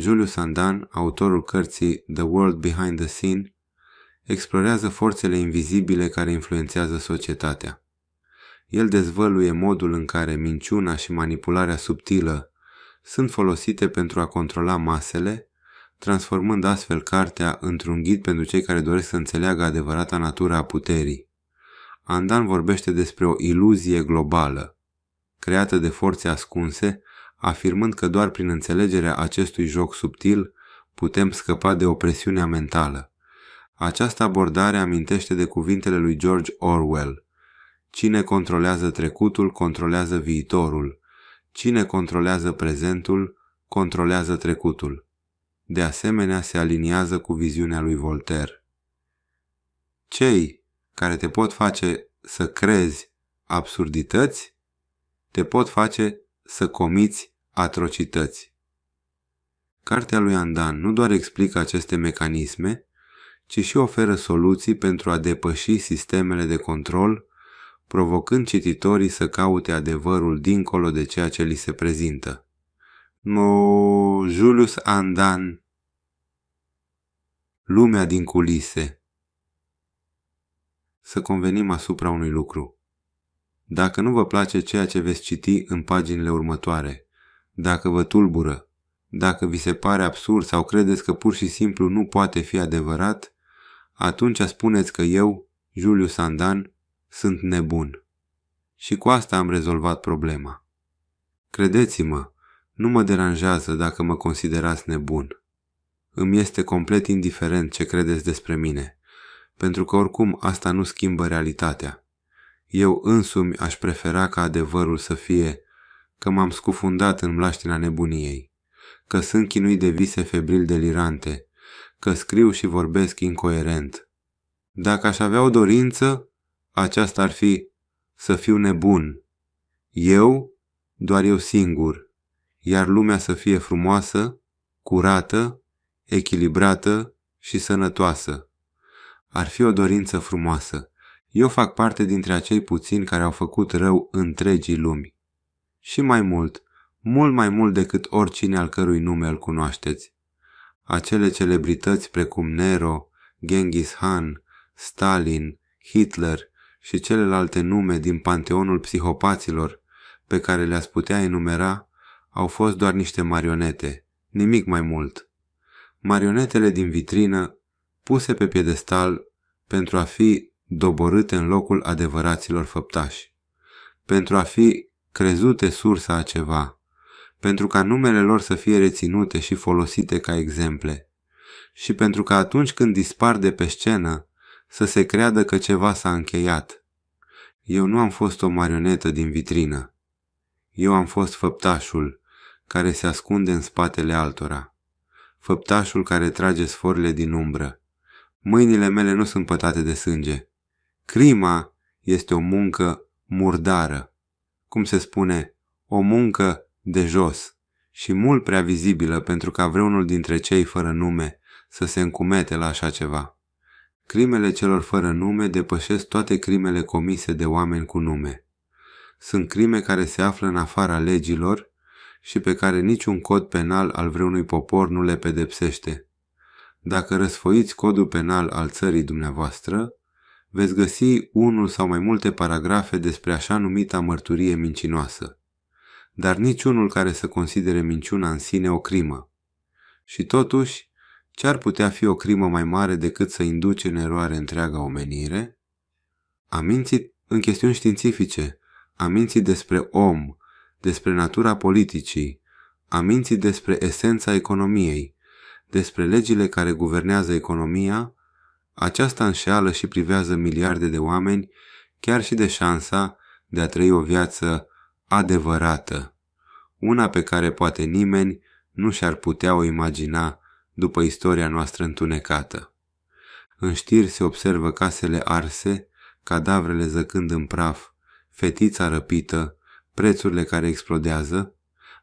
Julius Sandan, autorul cărții The World Behind the Scene, explorează forțele invizibile care influențează societatea. El dezvăluie modul în care minciuna și manipularea subtilă sunt folosite pentru a controla masele, transformând astfel cartea într-un ghid pentru cei care doresc să înțeleagă adevărata natura a puterii. Andan vorbește despre o iluzie globală, creată de forțe ascunse afirmând că doar prin înțelegerea acestui joc subtil putem scăpa de opresiunea mentală. Această abordare amintește de cuvintele lui George Orwell. Cine controlează trecutul, controlează viitorul. Cine controlează prezentul, controlează trecutul. De asemenea, se aliniază cu viziunea lui Voltaire. Cei care te pot face să crezi absurdități, te pot face să comiți atrocități. Cartea lui Andan nu doar explică aceste mecanisme, ci și oferă soluții pentru a depăși sistemele de control, provocând cititorii să caute adevărul dincolo de ceea ce li se prezintă. No, Julius Andan Lumea din culise Să convenim asupra unui lucru. Dacă nu vă place ceea ce veți citi în paginile următoare, dacă vă tulbură, dacă vi se pare absurd sau credeți că pur și simplu nu poate fi adevărat, atunci spuneți că eu, Julius Sandan, sunt nebun. Și cu asta am rezolvat problema. Credeți-mă, nu mă deranjează dacă mă considerați nebun. Îmi este complet indiferent ce credeți despre mine, pentru că oricum asta nu schimbă realitatea. Eu însumi aș prefera ca adevărul să fie că m-am scufundat în mlaștina nebuniei, că sunt chinuit de vise febril delirante, că scriu și vorbesc incoerent. Dacă aș avea o dorință, aceasta ar fi să fiu nebun. Eu, doar eu singur, iar lumea să fie frumoasă, curată, echilibrată și sănătoasă. Ar fi o dorință frumoasă. Eu fac parte dintre acei puțini care au făcut rău întregii lumi și mai mult, mult mai mult decât oricine al cărui nume îl cunoașteți. Acele celebrități precum Nero, Genghis Khan, Stalin, Hitler și celelalte nume din panteonul psihopaților pe care le-ați putea enumera au fost doar niște marionete, nimic mai mult. Marionetele din vitrină, puse pe piedestal pentru a fi doborâte în locul adevăraților făptași, pentru a fi crezute sursa a ceva, pentru ca numele lor să fie reținute și folosite ca exemple, și pentru ca atunci când dispar de pe scenă să se creadă că ceva s-a încheiat. Eu nu am fost o marionetă din vitrină. Eu am fost făptașul care se ascunde în spatele altora, făptașul care trage sforile din umbră. Mâinile mele nu sunt pătate de sânge. Crima este o muncă murdară cum se spune, o muncă de jos și mult prea vizibilă pentru ca vreunul dintre cei fără nume să se încumete la așa ceva. Crimele celor fără nume depășesc toate crimele comise de oameni cu nume. Sunt crime care se află în afara legilor și pe care niciun cod penal al vreunui popor nu le pedepsește. Dacă răsfoiți codul penal al țării dumneavoastră, veți găsi unul sau mai multe paragrafe despre așa numita mărturie mincinoasă, dar niciunul care să considere minciuna în sine o crimă. Și totuși, ce ar putea fi o crimă mai mare decât să induce în eroare întreaga omenire? Am mințit în chestiuni științifice, am mințit despre om, despre natura politicii, am mințit despre esența economiei, despre legile care guvernează economia aceasta înșeală și privează miliarde de oameni, chiar și de șansa de a trăi o viață adevărată, una pe care poate nimeni nu și-ar putea o imagina după istoria noastră întunecată. În știri se observă casele arse, cadavrele zăcând în praf, fetița răpită, prețurile care explodează,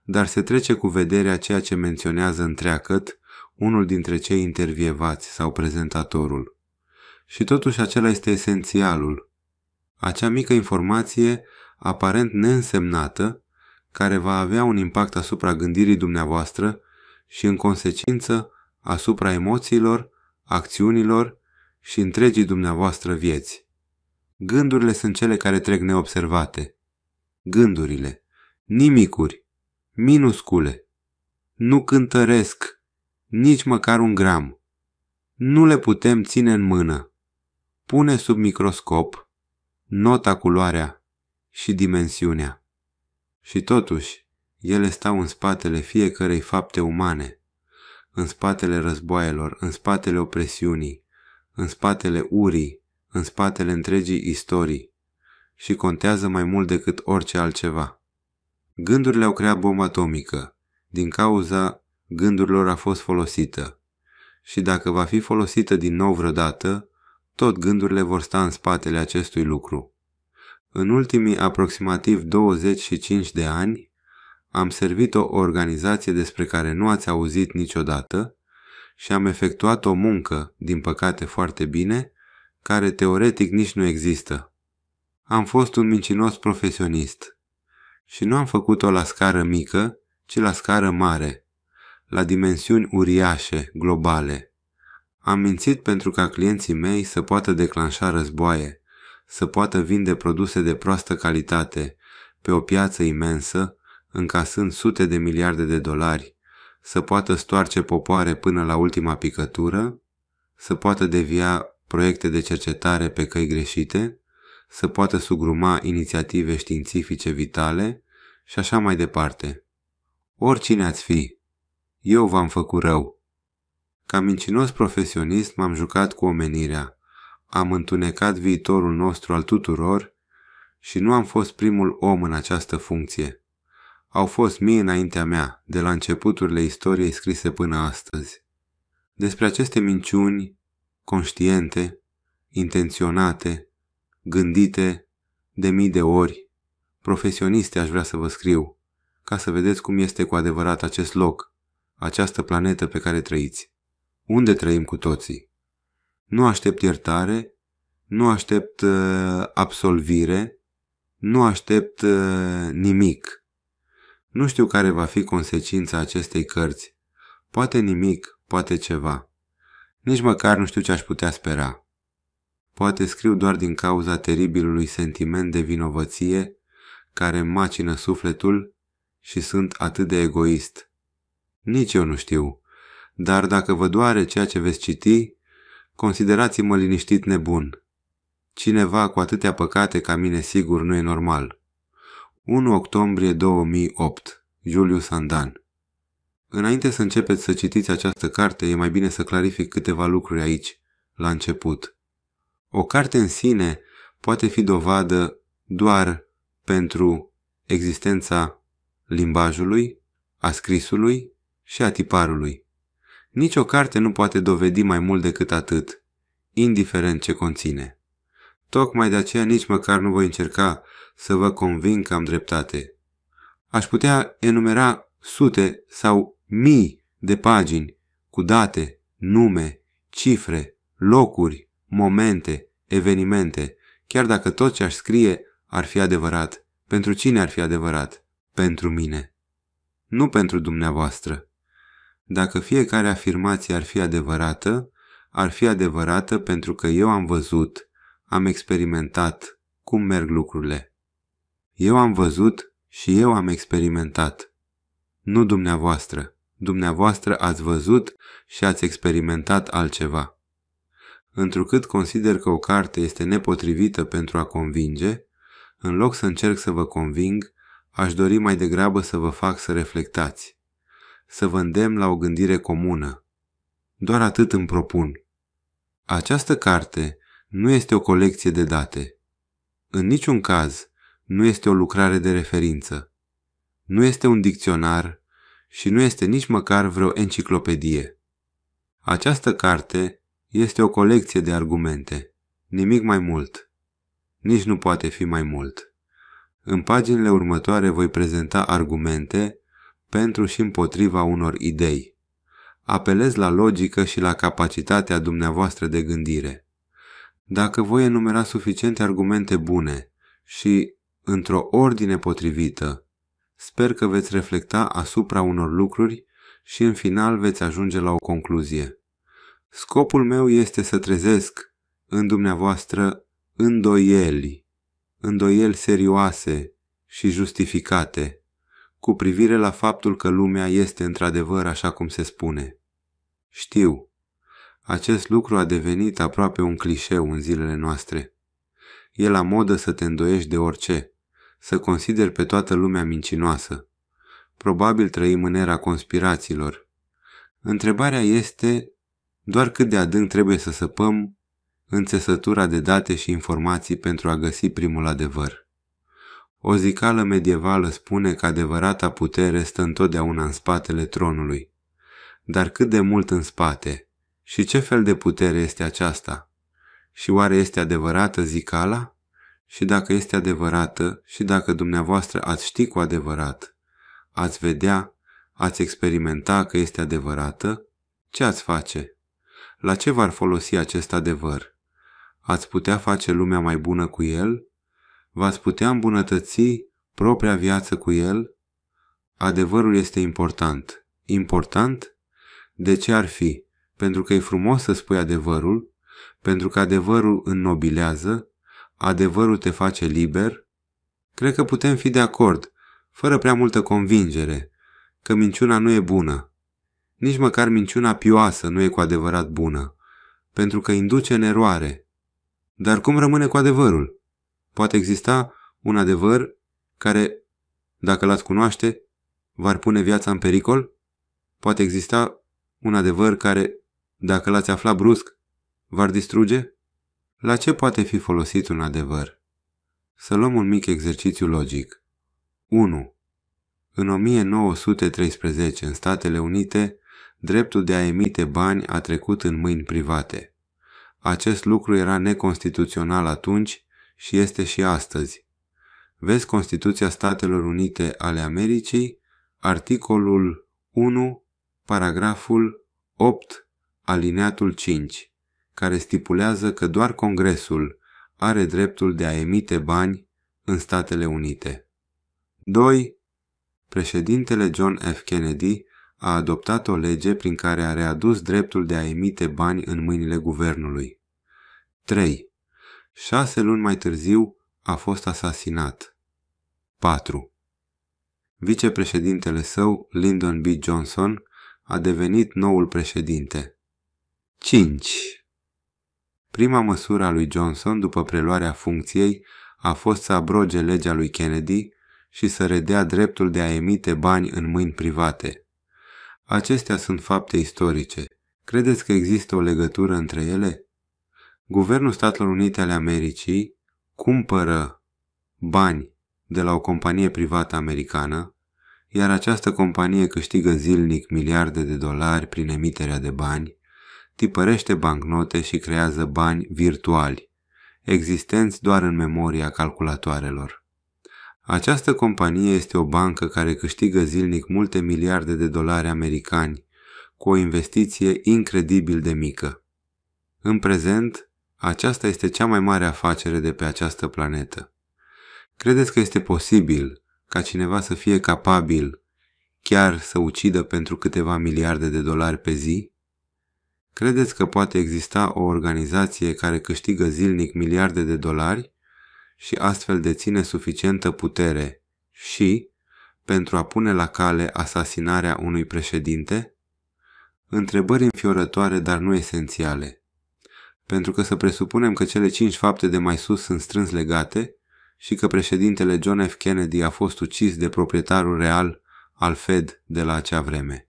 dar se trece cu vederea ceea ce menționează întreagăt unul dintre cei intervievați sau prezentatorul. Și totuși acela este esențialul. Acea mică informație, aparent neînsemnată, care va avea un impact asupra gândirii dumneavoastră și, în consecință, asupra emoțiilor, acțiunilor și întregii dumneavoastră vieți. Gândurile sunt cele care trec neobservate. Gândurile, nimicuri, minuscule, nu cântăresc nici măcar un gram. Nu le putem ține în mână. Pune sub microscop, nota culoarea și dimensiunea. Și totuși, ele stau în spatele fiecărei fapte umane, în spatele războaielor, în spatele opresiunii, în spatele urii, în spatele întregii istorii și contează mai mult decât orice altceva. Gândurile au creat bomba atomică, din cauza gândurilor a fost folosită. Și dacă va fi folosită din nou vreodată, tot gândurile vor sta în spatele acestui lucru. În ultimii aproximativ 25 de ani, am servit o organizație despre care nu ați auzit niciodată și am efectuat o muncă, din păcate foarte bine, care teoretic nici nu există. Am fost un mincinos profesionist și nu am făcut-o la scară mică, ci la scară mare, la dimensiuni uriașe, globale. Am mințit pentru ca clienții mei să poată declanșa războaie, să poată vinde produse de proastă calitate, pe o piață imensă, încasând sute de miliarde de dolari, să poată stoarce popoare până la ultima picătură, să poată devia proiecte de cercetare pe căi greșite, să poată sugruma inițiative științifice vitale și așa mai departe. Oricine ați fi, eu v-am făcut rău ca mincinos profesionist m-am jucat cu omenirea, am întunecat viitorul nostru al tuturor și nu am fost primul om în această funcție. Au fost mii înaintea mea, de la începuturile istoriei scrise până astăzi. Despre aceste minciuni, conștiente, intenționate, gândite de mii de ori, profesioniste aș vrea să vă scriu, ca să vedeți cum este cu adevărat acest loc, această planetă pe care trăiți unde trăim cu toții. Nu aștept iertare, nu aștept uh, absolvire, nu aștept uh, nimic. Nu știu care va fi consecința acestei cărți. Poate nimic, poate ceva. Nici măcar nu știu ce aș putea spera. Poate scriu doar din cauza teribilului sentiment de vinovăție care macină sufletul și sunt atât de egoist. Nici eu nu știu dar dacă vă doare ceea ce veți citi, considerați-mă liniștit nebun. Cineva cu atâtea păcate ca mine sigur nu e normal. 1 octombrie 2008 Juliu Sandan Înainte să începeți să citiți această carte, e mai bine să clarific câteva lucruri aici, la început. O carte în sine poate fi dovadă doar pentru existența limbajului, a scrisului și a tiparului. Nici o carte nu poate dovedi mai mult decât atât, indiferent ce conține. Tocmai de aceea nici măcar nu voi încerca să vă conving că am dreptate. Aș putea enumera sute sau mii de pagini cu date, nume, cifre, locuri, momente, evenimente, chiar dacă tot ce aș scrie ar fi adevărat. Pentru cine ar fi adevărat? Pentru mine. Nu pentru dumneavoastră. Dacă fiecare afirmație ar fi adevărată, ar fi adevărată pentru că eu am văzut, am experimentat cum merg lucrurile. Eu am văzut și eu am experimentat. Nu dumneavoastră. Dumneavoastră ați văzut și ați experimentat altceva. Întrucât consider că o carte este nepotrivită pentru a convinge, în loc să încerc să vă conving, aș dori mai degrabă să vă fac să reflectați să vă îndemn la o gândire comună. Doar atât îmi propun. Această carte nu este o colecție de date. În niciun caz nu este o lucrare de referință. Nu este un dicționar și nu este nici măcar vreo enciclopedie. Această carte este o colecție de argumente, nimic mai mult. Nici nu poate fi mai mult. În paginile următoare voi prezenta argumente pentru și împotriva unor idei. Apelez la logică și la capacitatea dumneavoastră de gândire. Dacă voi enumera suficiente argumente bune și într-o ordine potrivită, sper că veți reflecta asupra unor lucruri și în final veți ajunge la o concluzie. Scopul meu este să trezesc în dumneavoastră îndoieli, îndoieli serioase și justificate cu privire la faptul că lumea este într-adevăr așa cum se spune. Știu, acest lucru a devenit aproape un clișeu în zilele noastre. E la modă să te îndoiești de orice, să consideri pe toată lumea mincinoasă. Probabil trăim în era conspirațiilor. Întrebarea este doar cât de adânc trebuie să săpăm în de date și informații pentru a găsi primul adevăr. O zicală medievală spune că adevărata putere stă întotdeauna în spatele tronului. Dar cât de mult în spate? Și ce fel de putere este aceasta? Și oare este adevărată zicala? Și dacă este adevărată și dacă dumneavoastră ați ști cu adevărat, ați vedea, ați experimenta că este adevărată, ce ați face? La ce v-ar folosi acest adevăr? Ați putea face lumea mai bună cu el? v-ați putea îmbunătăți propria viață cu el? Adevărul este important. Important? De ce ar fi? Pentru că e frumos să spui adevărul, pentru că adevărul înnobilează, adevărul te face liber? Cred că putem fi de acord, fără prea multă convingere, că minciuna nu e bună. Nici măcar minciuna pioasă nu e cu adevărat bună, pentru că induce în eroare. Dar cum rămâne cu adevărul? poate exista un adevăr care, dacă l-ați cunoaște, v-ar pune viața în pericol? Poate exista un adevăr care, dacă l-ați afla brusc, v-ar distruge? La ce poate fi folosit un adevăr? Să luăm un mic exercițiu logic. 1. În 1913, în Statele Unite, dreptul de a emite bani a trecut în mâini private. Acest lucru era neconstituțional atunci și este și astăzi. Vezi Constituția Statelor Unite ale Americii, articolul 1, paragraful 8, alineatul 5, care stipulează că doar Congresul are dreptul de a emite bani în Statele Unite. 2. Președintele John F. Kennedy a adoptat o lege prin care a readus dreptul de a emite bani în mâinile guvernului. 3. Șase luni mai târziu a fost asasinat. 4. Vicepreședintele său, Lyndon B. Johnson, a devenit noul președinte. 5. Prima măsură a lui Johnson după preluarea funcției a fost să abroge legea lui Kennedy și să redea dreptul de a emite bani în mâini private. Acestea sunt fapte istorice. Credeți că există o legătură între ele? Guvernul Statelor Unite ale Americii cumpără bani de la o companie privată americană, iar această companie câștigă zilnic miliarde de dolari prin emiterea de bani, tipărește bancnote și creează bani virtuali, existenți doar în memoria calculatoarelor. Această companie este o bancă care câștigă zilnic multe miliarde de dolari americani, cu o investiție incredibil de mică. În prezent, aceasta este cea mai mare afacere de pe această planetă. Credeți că este posibil ca cineva să fie capabil chiar să ucidă pentru câteva miliarde de dolari pe zi? Credeți că poate exista o organizație care câștigă zilnic miliarde de dolari și astfel deține suficientă putere și pentru a pune la cale asasinarea unui președinte? Întrebări înfiorătoare, dar nu esențiale pentru că să presupunem că cele cinci fapte de mai sus sunt strâns legate și că președintele John F. Kennedy a fost ucis de proprietarul real al Fed de la acea vreme.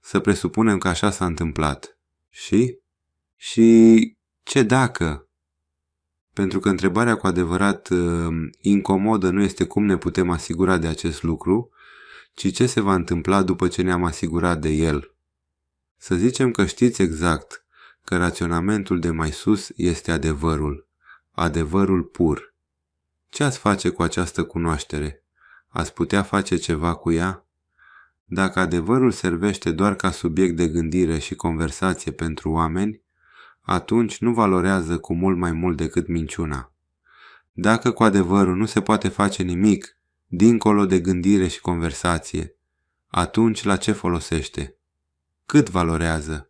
Să presupunem că așa s-a întâmplat. Și? Și ce dacă? Pentru că întrebarea cu adevărat uh, incomodă nu este cum ne putem asigura de acest lucru, ci ce se va întâmpla după ce ne-am asigurat de el. Să zicem că știți exact că raționamentul de mai sus este adevărul, adevărul pur. Ce ați face cu această cunoaștere? Ați putea face ceva cu ea? Dacă adevărul servește doar ca subiect de gândire și conversație pentru oameni, atunci nu valorează cu mult mai mult decât minciuna. Dacă cu adevărul nu se poate face nimic, dincolo de gândire și conversație, atunci la ce folosește? Cât valorează?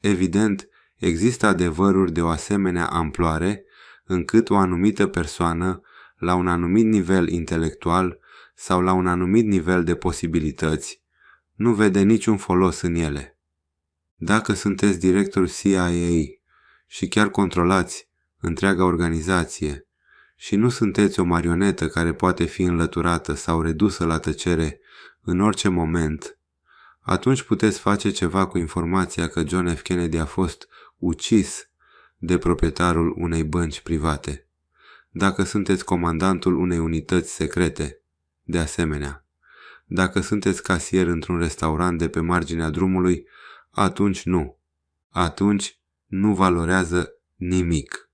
Evident, există adevăruri de o asemenea amploare încât o anumită persoană, la un anumit nivel intelectual sau la un anumit nivel de posibilități, nu vede niciun folos în ele. Dacă sunteți director CIA și chiar controlați întreaga organizație și nu sunteți o marionetă care poate fi înlăturată sau redusă la tăcere în orice moment, atunci puteți face ceva cu informația că John F. Kennedy a fost ucis de proprietarul unei bănci private. Dacă sunteți comandantul unei unități secrete, de asemenea. Dacă sunteți casier într-un restaurant de pe marginea drumului, atunci nu. Atunci nu valorează nimic.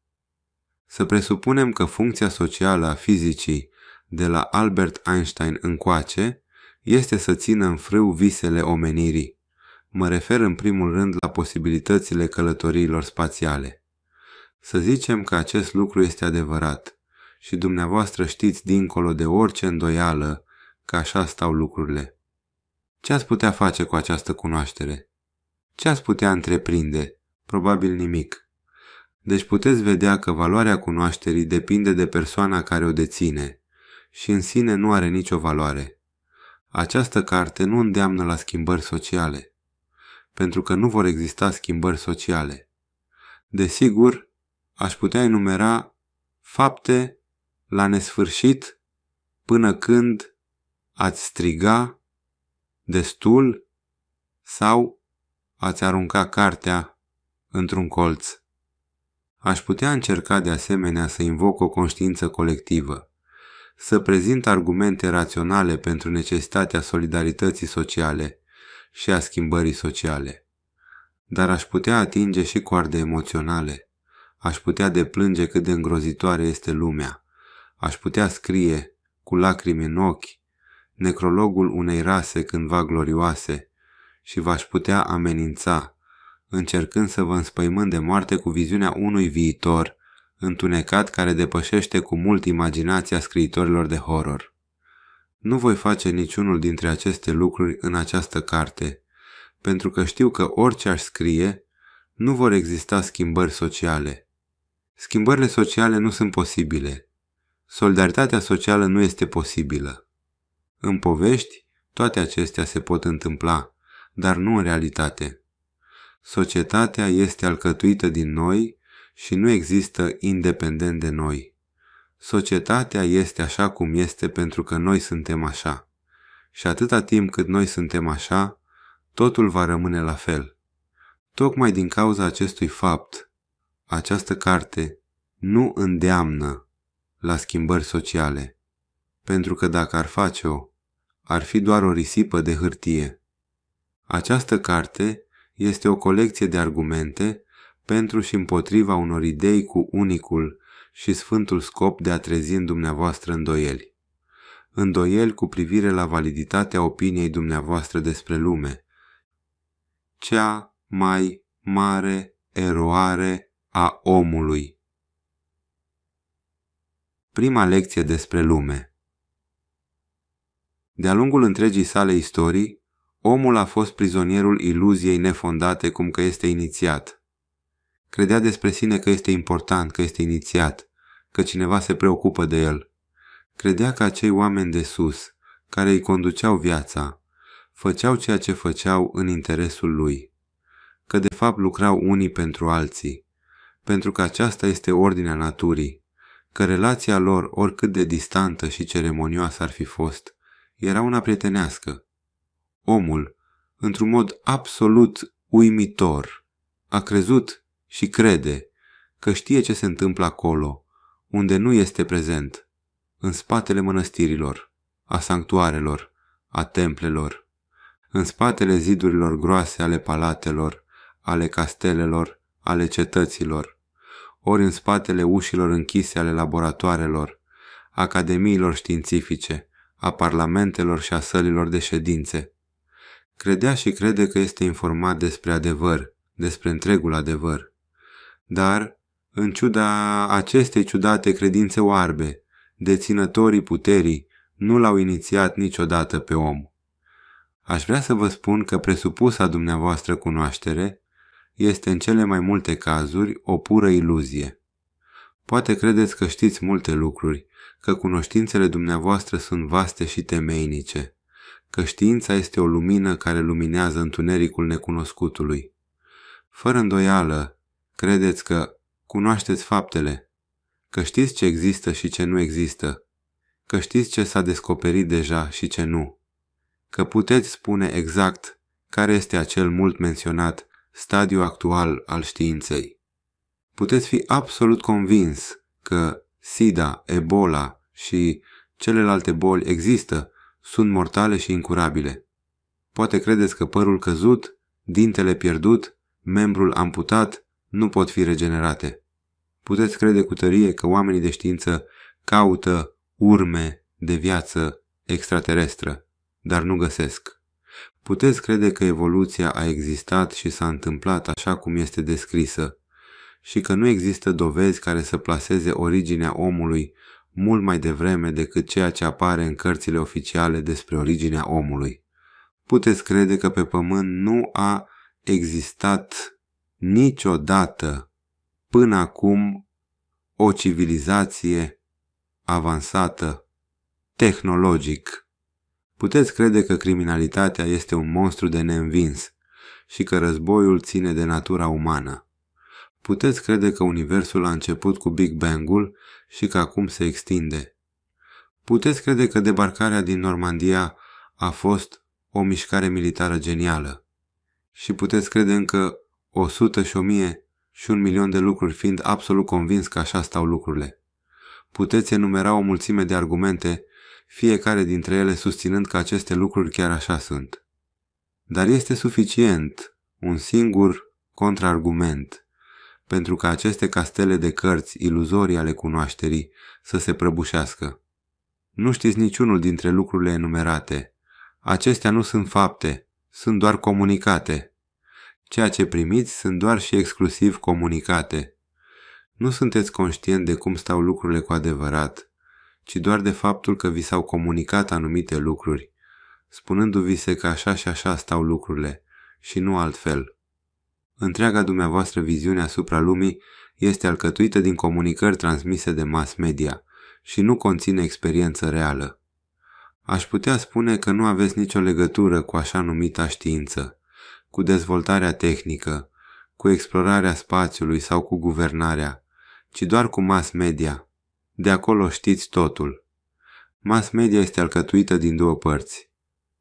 Să presupunem că funcția socială a fizicii de la Albert Einstein încoace este să țină în frâu visele omenirii. Mă refer în primul rând la posibilitățile călătoriilor spațiale. Să zicem că acest lucru este adevărat și dumneavoastră știți dincolo de orice îndoială că așa stau lucrurile. Ce ați putea face cu această cunoaștere? Ce ați putea întreprinde? Probabil nimic. Deci puteți vedea că valoarea cunoașterii depinde de persoana care o deține și în sine nu are nicio valoare. Această carte nu îndeamnă la schimbări sociale, pentru că nu vor exista schimbări sociale. Desigur, aș putea enumera fapte la nesfârșit până când ați striga destul sau ați arunca cartea într-un colț. Aș putea încerca de asemenea să invoc o conștiință colectivă să prezint argumente raționale pentru necesitatea solidarității sociale și a schimbării sociale. Dar aș putea atinge și coarde emoționale. Aș putea deplânge cât de îngrozitoare este lumea. Aș putea scrie, cu lacrimi în ochi, necrologul unei rase cândva glorioase și v-aș putea amenința, încercând să vă înspăimânt de moarte cu viziunea unui viitor întunecat care depășește cu mult imaginația scriitorilor de horror. Nu voi face niciunul dintre aceste lucruri în această carte, pentru că știu că orice aș scrie, nu vor exista schimbări sociale. Schimbările sociale nu sunt posibile. Solidaritatea socială nu este posibilă. În povești, toate acestea se pot întâmpla, dar nu în realitate. Societatea este alcătuită din noi și nu există independent de noi. Societatea este așa cum este pentru că noi suntem așa. Și atâta timp cât noi suntem așa, totul va rămâne la fel. Tocmai din cauza acestui fapt, această carte nu îndeamnă la schimbări sociale, pentru că dacă ar face-o, ar fi doar o risipă de hârtie. Această carte este o colecție de argumente pentru și împotriva unor idei cu unicul și sfântul scop de a trezi în dumneavoastră îndoieli. Îndoieli cu privire la validitatea opiniei dumneavoastră despre lume. Cea mai mare eroare a omului. Prima lecție despre lume De-a lungul întregii sale istorii, omul a fost prizonierul iluziei nefondate cum că este inițiat, Credea despre sine că este important, că este inițiat, că cineva se preocupă de el. Credea că acei oameni de sus, care îi conduceau viața, făceau ceea ce făceau în interesul lui. Că de fapt lucrau unii pentru alții, pentru că aceasta este ordinea naturii, că relația lor, oricât de distantă și ceremonioasă ar fi fost, era una prietenească. Omul, într-un mod absolut uimitor, a crezut și crede că știe ce se întâmplă acolo, unde nu este prezent, în spatele mănăstirilor, a sanctuarelor, a templelor, în spatele zidurilor groase ale palatelor, ale castelelor, ale cetăților, ori în spatele ușilor închise ale laboratoarelor, academiilor științifice, a parlamentelor și a sălilor de ședințe. Credea și crede că este informat despre adevăr, despre întregul adevăr, dar, în ciuda acestei ciudate credințe oarbe, deținătorii puterii nu l-au inițiat niciodată pe om. Aș vrea să vă spun că presupusa dumneavoastră cunoaștere este în cele mai multe cazuri o pură iluzie. Poate credeți că știți multe lucruri, că cunoștințele dumneavoastră sunt vaste și temeinice, că știința este o lumină care luminează întunericul necunoscutului. Fără îndoială, Credeți că cunoașteți faptele, că știți ce există și ce nu există, că știți ce s-a descoperit deja și ce nu, că puteți spune exact care este acel mult menționat stadiu actual al științei. Puteți fi absolut convins că SIDA, Ebola și celelalte boli există, sunt mortale și incurabile. Poate credeți că părul căzut, dintele pierdut, membrul amputat nu pot fi regenerate. Puteți crede cu tărie că oamenii de știință caută urme de viață extraterestră, dar nu găsesc. Puteți crede că evoluția a existat și s-a întâmplat așa cum este descrisă și că nu există dovezi care să placeze originea omului mult mai devreme decât ceea ce apare în cărțile oficiale despre originea omului. Puteți crede că pe pământ nu a existat niciodată până acum o civilizație avansată tehnologic. Puteți crede că criminalitatea este un monstru de neînvins și că războiul ține de natura umană. Puteți crede că Universul a început cu Big Bang-ul și că acum se extinde. Puteți crede că debarcarea din Normandia a fost o mișcare militară genială. Și puteți crede încă o sută și o mie și un milion de lucruri fiind absolut convins că așa stau lucrurile. Puteți enumera o mulțime de argumente, fiecare dintre ele susținând că aceste lucruri chiar așa sunt. Dar este suficient un singur contraargument pentru ca aceste castele de cărți iluzorii ale cunoașterii să se prăbușească. Nu știți niciunul dintre lucrurile enumerate. Acestea nu sunt fapte, sunt doar comunicate, Ceea ce primiți sunt doar și exclusiv comunicate. Nu sunteți conștient de cum stau lucrurile cu adevărat, ci doar de faptul că vi s-au comunicat anumite lucruri, spunându-vi se că așa și așa stau lucrurile și nu altfel. Întreaga dumneavoastră viziune asupra lumii este alcătuită din comunicări transmise de mass media și nu conține experiență reală. Aș putea spune că nu aveți nicio legătură cu așa numita știință, cu dezvoltarea tehnică, cu explorarea spațiului sau cu guvernarea, ci doar cu mass media. De acolo știți totul. Mass media este alcătuită din două părți.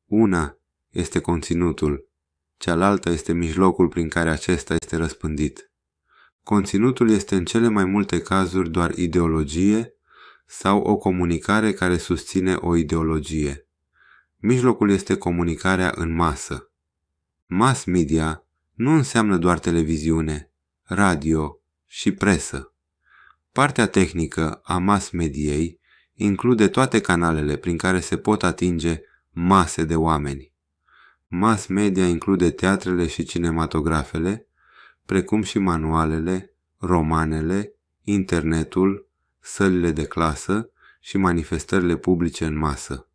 Una este conținutul, cealaltă este mijlocul prin care acesta este răspândit. Conținutul este în cele mai multe cazuri doar ideologie sau o comunicare care susține o ideologie. Mijlocul este comunicarea în masă. Mass media nu înseamnă doar televiziune, radio și presă. Partea tehnică a mass mediei include toate canalele prin care se pot atinge mase de oameni. Mass media include teatrele și cinematografele, precum și manualele, romanele, internetul, sălile de clasă și manifestările publice în masă.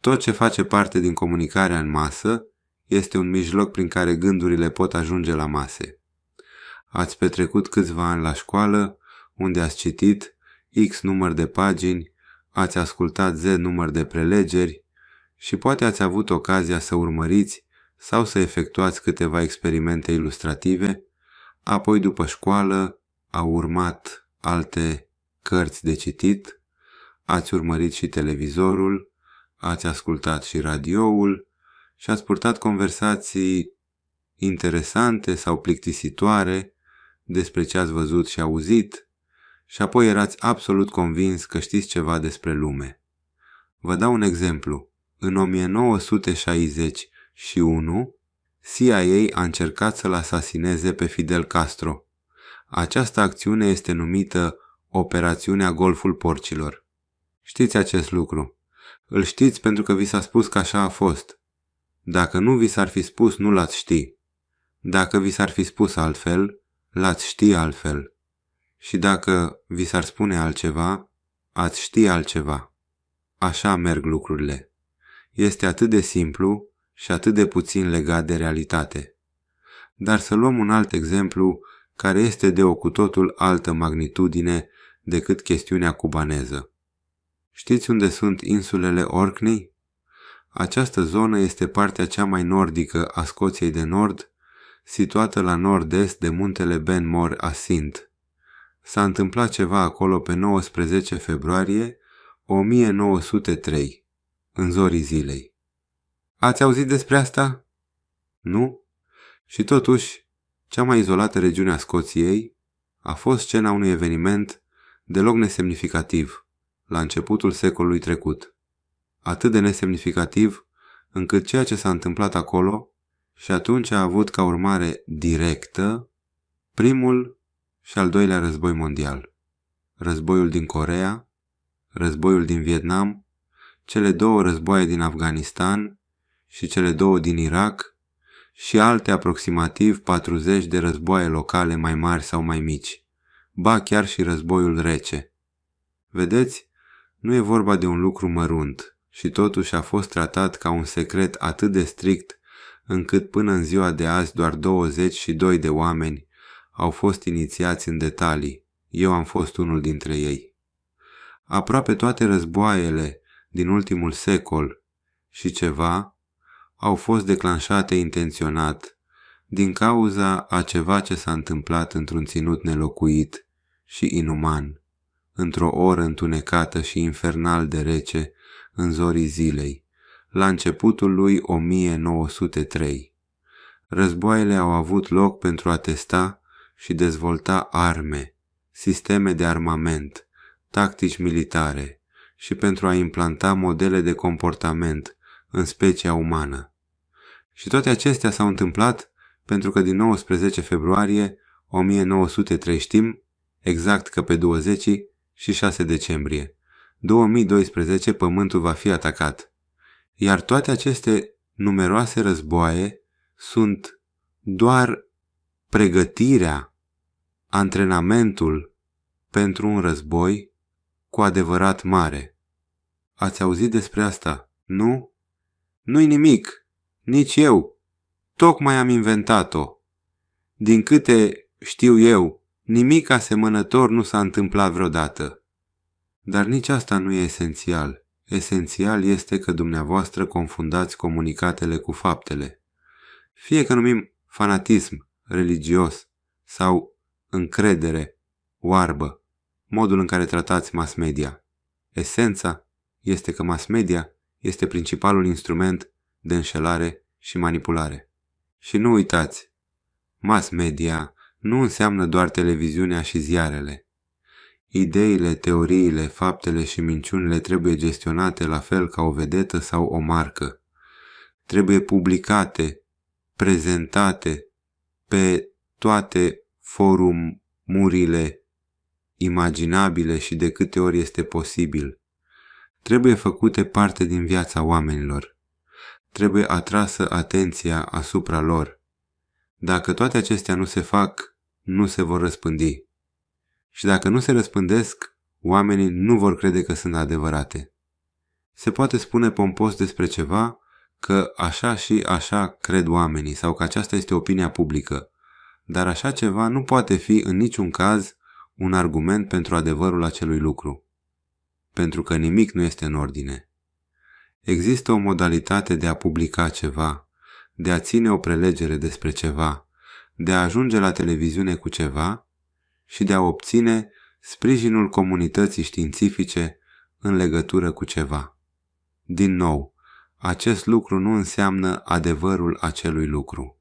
Tot ce face parte din comunicarea în masă este un mijloc prin care gândurile pot ajunge la mase. Ați petrecut câțiva ani la școală, unde ați citit X număr de pagini, ați ascultat Z număr de prelegeri și poate ați avut ocazia să urmăriți sau să efectuați câteva experimente ilustrative, apoi după școală au urmat alte cărți de citit, ați urmărit și televizorul, ați ascultat și radioul, și ați purtat conversații interesante sau plictisitoare despre ce ați văzut și auzit și apoi erați absolut convins că știți ceva despre lume. Vă dau un exemplu. În 1961, CIA a încercat să-l asasineze pe Fidel Castro. Această acțiune este numită Operațiunea Golful Porcilor. Știți acest lucru. Îl știți pentru că vi s-a spus că așa a fost. Dacă nu vi s-ar fi spus, nu l-ați ști. Dacă vi s-ar fi spus altfel, l-ați ști altfel. Și dacă vi s-ar spune altceva, ați ști altceva. Așa merg lucrurile. Este atât de simplu și atât de puțin legat de realitate. Dar să luăm un alt exemplu care este de o cu totul altă magnitudine decât chestiunea cubaneză. Știți unde sunt insulele Orkney? Această zonă este partea cea mai nordică a Scoției de Nord, situată la nord-est de muntele Benmore a Sint. S-a întâmplat ceva acolo pe 19 februarie 1903, în zorii zilei. Ați auzit despre asta? Nu? Și totuși, cea mai izolată regiune a Scoției a fost scena unui eveniment deloc nesemnificativ la începutul secolului trecut atât de nesemnificativ, încât ceea ce s-a întâmplat acolo și atunci a avut ca urmare directă primul și al doilea război mondial. Războiul din Corea, războiul din Vietnam, cele două războaie din Afganistan și cele două din Irak și alte aproximativ 40 de războaie locale mai mari sau mai mici, ba chiar și războiul rece. Vedeți, nu e vorba de un lucru mărunt, și totuși a fost tratat ca un secret atât de strict încât până în ziua de azi doar 22 de oameni au fost inițiați în detalii. Eu am fost unul dintre ei. Aproape toate războaiele din ultimul secol și ceva au fost declanșate intenționat din cauza a ceva ce s-a întâmplat într-un ținut nelocuit și inuman, într-o oră întunecată și infernal de rece, în zorii zilei, la începutul lui 1903. Războaiele au avut loc pentru a testa și dezvolta arme, sisteme de armament, tactici militare și pentru a implanta modele de comportament în specia umană. Și toate acestea s-au întâmplat pentru că din 19 februarie 1903 știm exact că pe 20 și 6 decembrie 2012 pământul va fi atacat. Iar toate aceste numeroase războaie sunt doar pregătirea, antrenamentul pentru un război cu adevărat mare. Ați auzit despre asta, nu? Nu-i nimic, nici eu. Tocmai am inventat-o. Din câte știu eu, nimic asemănător nu s-a întâmplat vreodată. Dar nici asta nu e esențial. Esențial este că dumneavoastră confundați comunicatele cu faptele. Fie că numim fanatism religios sau încredere, oarbă, modul în care tratați mass media. Esența este că mass media este principalul instrument de înșelare și manipulare. Și nu uitați, mass media nu înseamnă doar televiziunea și ziarele. Ideile, teoriile, faptele și minciunile trebuie gestionate la fel ca o vedetă sau o marcă. Trebuie publicate, prezentate pe toate forumurile imaginabile și de câte ori este posibil. Trebuie făcute parte din viața oamenilor. Trebuie atrasă atenția asupra lor. Dacă toate acestea nu se fac, nu se vor răspândi și dacă nu se răspândesc, oamenii nu vor crede că sunt adevărate. Se poate spune pompos despre ceva că așa și așa cred oamenii sau că aceasta este opinia publică, dar așa ceva nu poate fi în niciun caz un argument pentru adevărul acelui lucru, pentru că nimic nu este în ordine. Există o modalitate de a publica ceva, de a ține o prelegere despre ceva, de a ajunge la televiziune cu ceva și de a obține sprijinul comunității științifice în legătură cu ceva. Din nou, acest lucru nu înseamnă adevărul acelui lucru.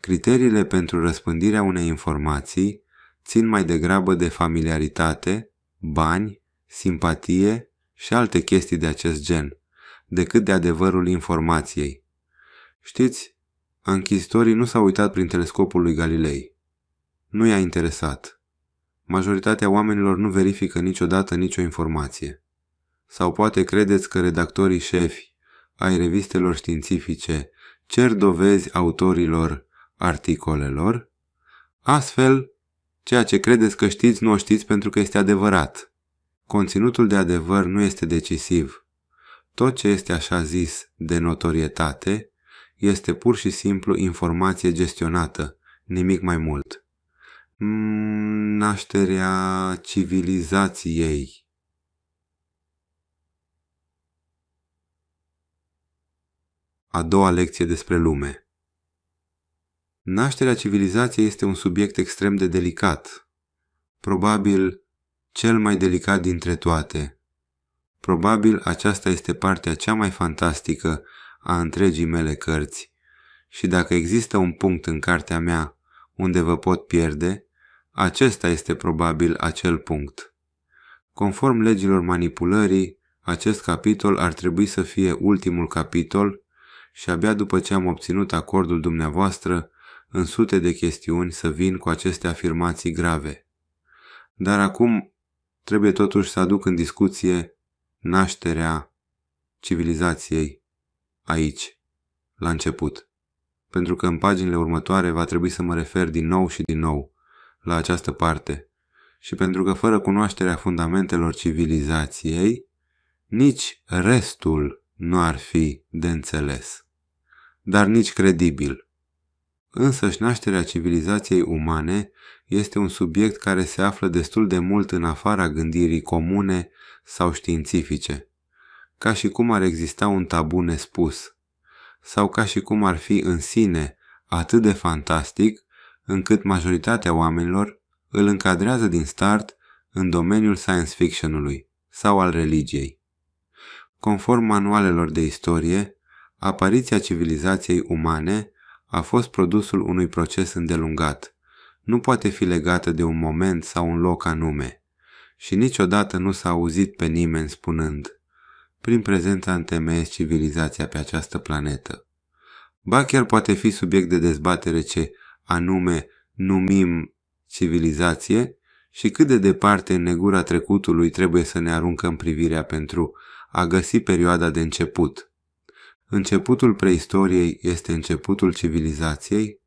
Criteriile pentru răspândirea unei informații țin mai degrabă de familiaritate, bani, simpatie și alte chestii de acest gen, decât de adevărul informației. Știți, anchistorii nu s-au uitat prin telescopul lui Galilei. Nu i-a interesat. Majoritatea oamenilor nu verifică niciodată nicio informație. Sau poate credeți că redactorii șefi ai revistelor științifice cer dovezi autorilor articolelor? Astfel, ceea ce credeți că știți nu o știți pentru că este adevărat. Conținutul de adevăr nu este decisiv. Tot ce este așa zis de notorietate este pur și simplu informație gestionată, nimic mai mult nașterea civilizației. A doua lecție despre lume. Nașterea civilizației este un subiect extrem de delicat, probabil cel mai delicat dintre toate. Probabil aceasta este partea cea mai fantastică a întregii mele cărți și dacă există un punct în cartea mea unde vă pot pierde, acesta este probabil acel punct. Conform legilor manipulării, acest capitol ar trebui să fie ultimul capitol și abia după ce am obținut acordul dumneavoastră, în sute de chestiuni să vin cu aceste afirmații grave. Dar acum trebuie totuși să aduc în discuție nașterea civilizației aici, la început. Pentru că în paginile următoare va trebui să mă refer din nou și din nou la această parte și pentru că fără cunoașterea fundamentelor civilizației, nici restul nu ar fi de înțeles, dar nici credibil. și nașterea civilizației umane este un subiect care se află destul de mult în afara gândirii comune sau științifice, ca și cum ar exista un tabu nespus, sau ca și cum ar fi în sine atât de fantastic încât majoritatea oamenilor îl încadrează din start în domeniul science fictionului sau al religiei. Conform manualelor de istorie, apariția civilizației umane a fost produsul unui proces îndelungat. Nu poate fi legată de un moment sau un loc anume. Și niciodată nu s-a auzit pe nimeni spunând prin prezența întemeiesc civilizația pe această planetă. Ba chiar poate fi subiect de dezbatere ce anume numim civilizație și cât de departe în negura trecutului trebuie să ne aruncăm privirea pentru a găsi perioada de început. Începutul preistoriei este începutul civilizației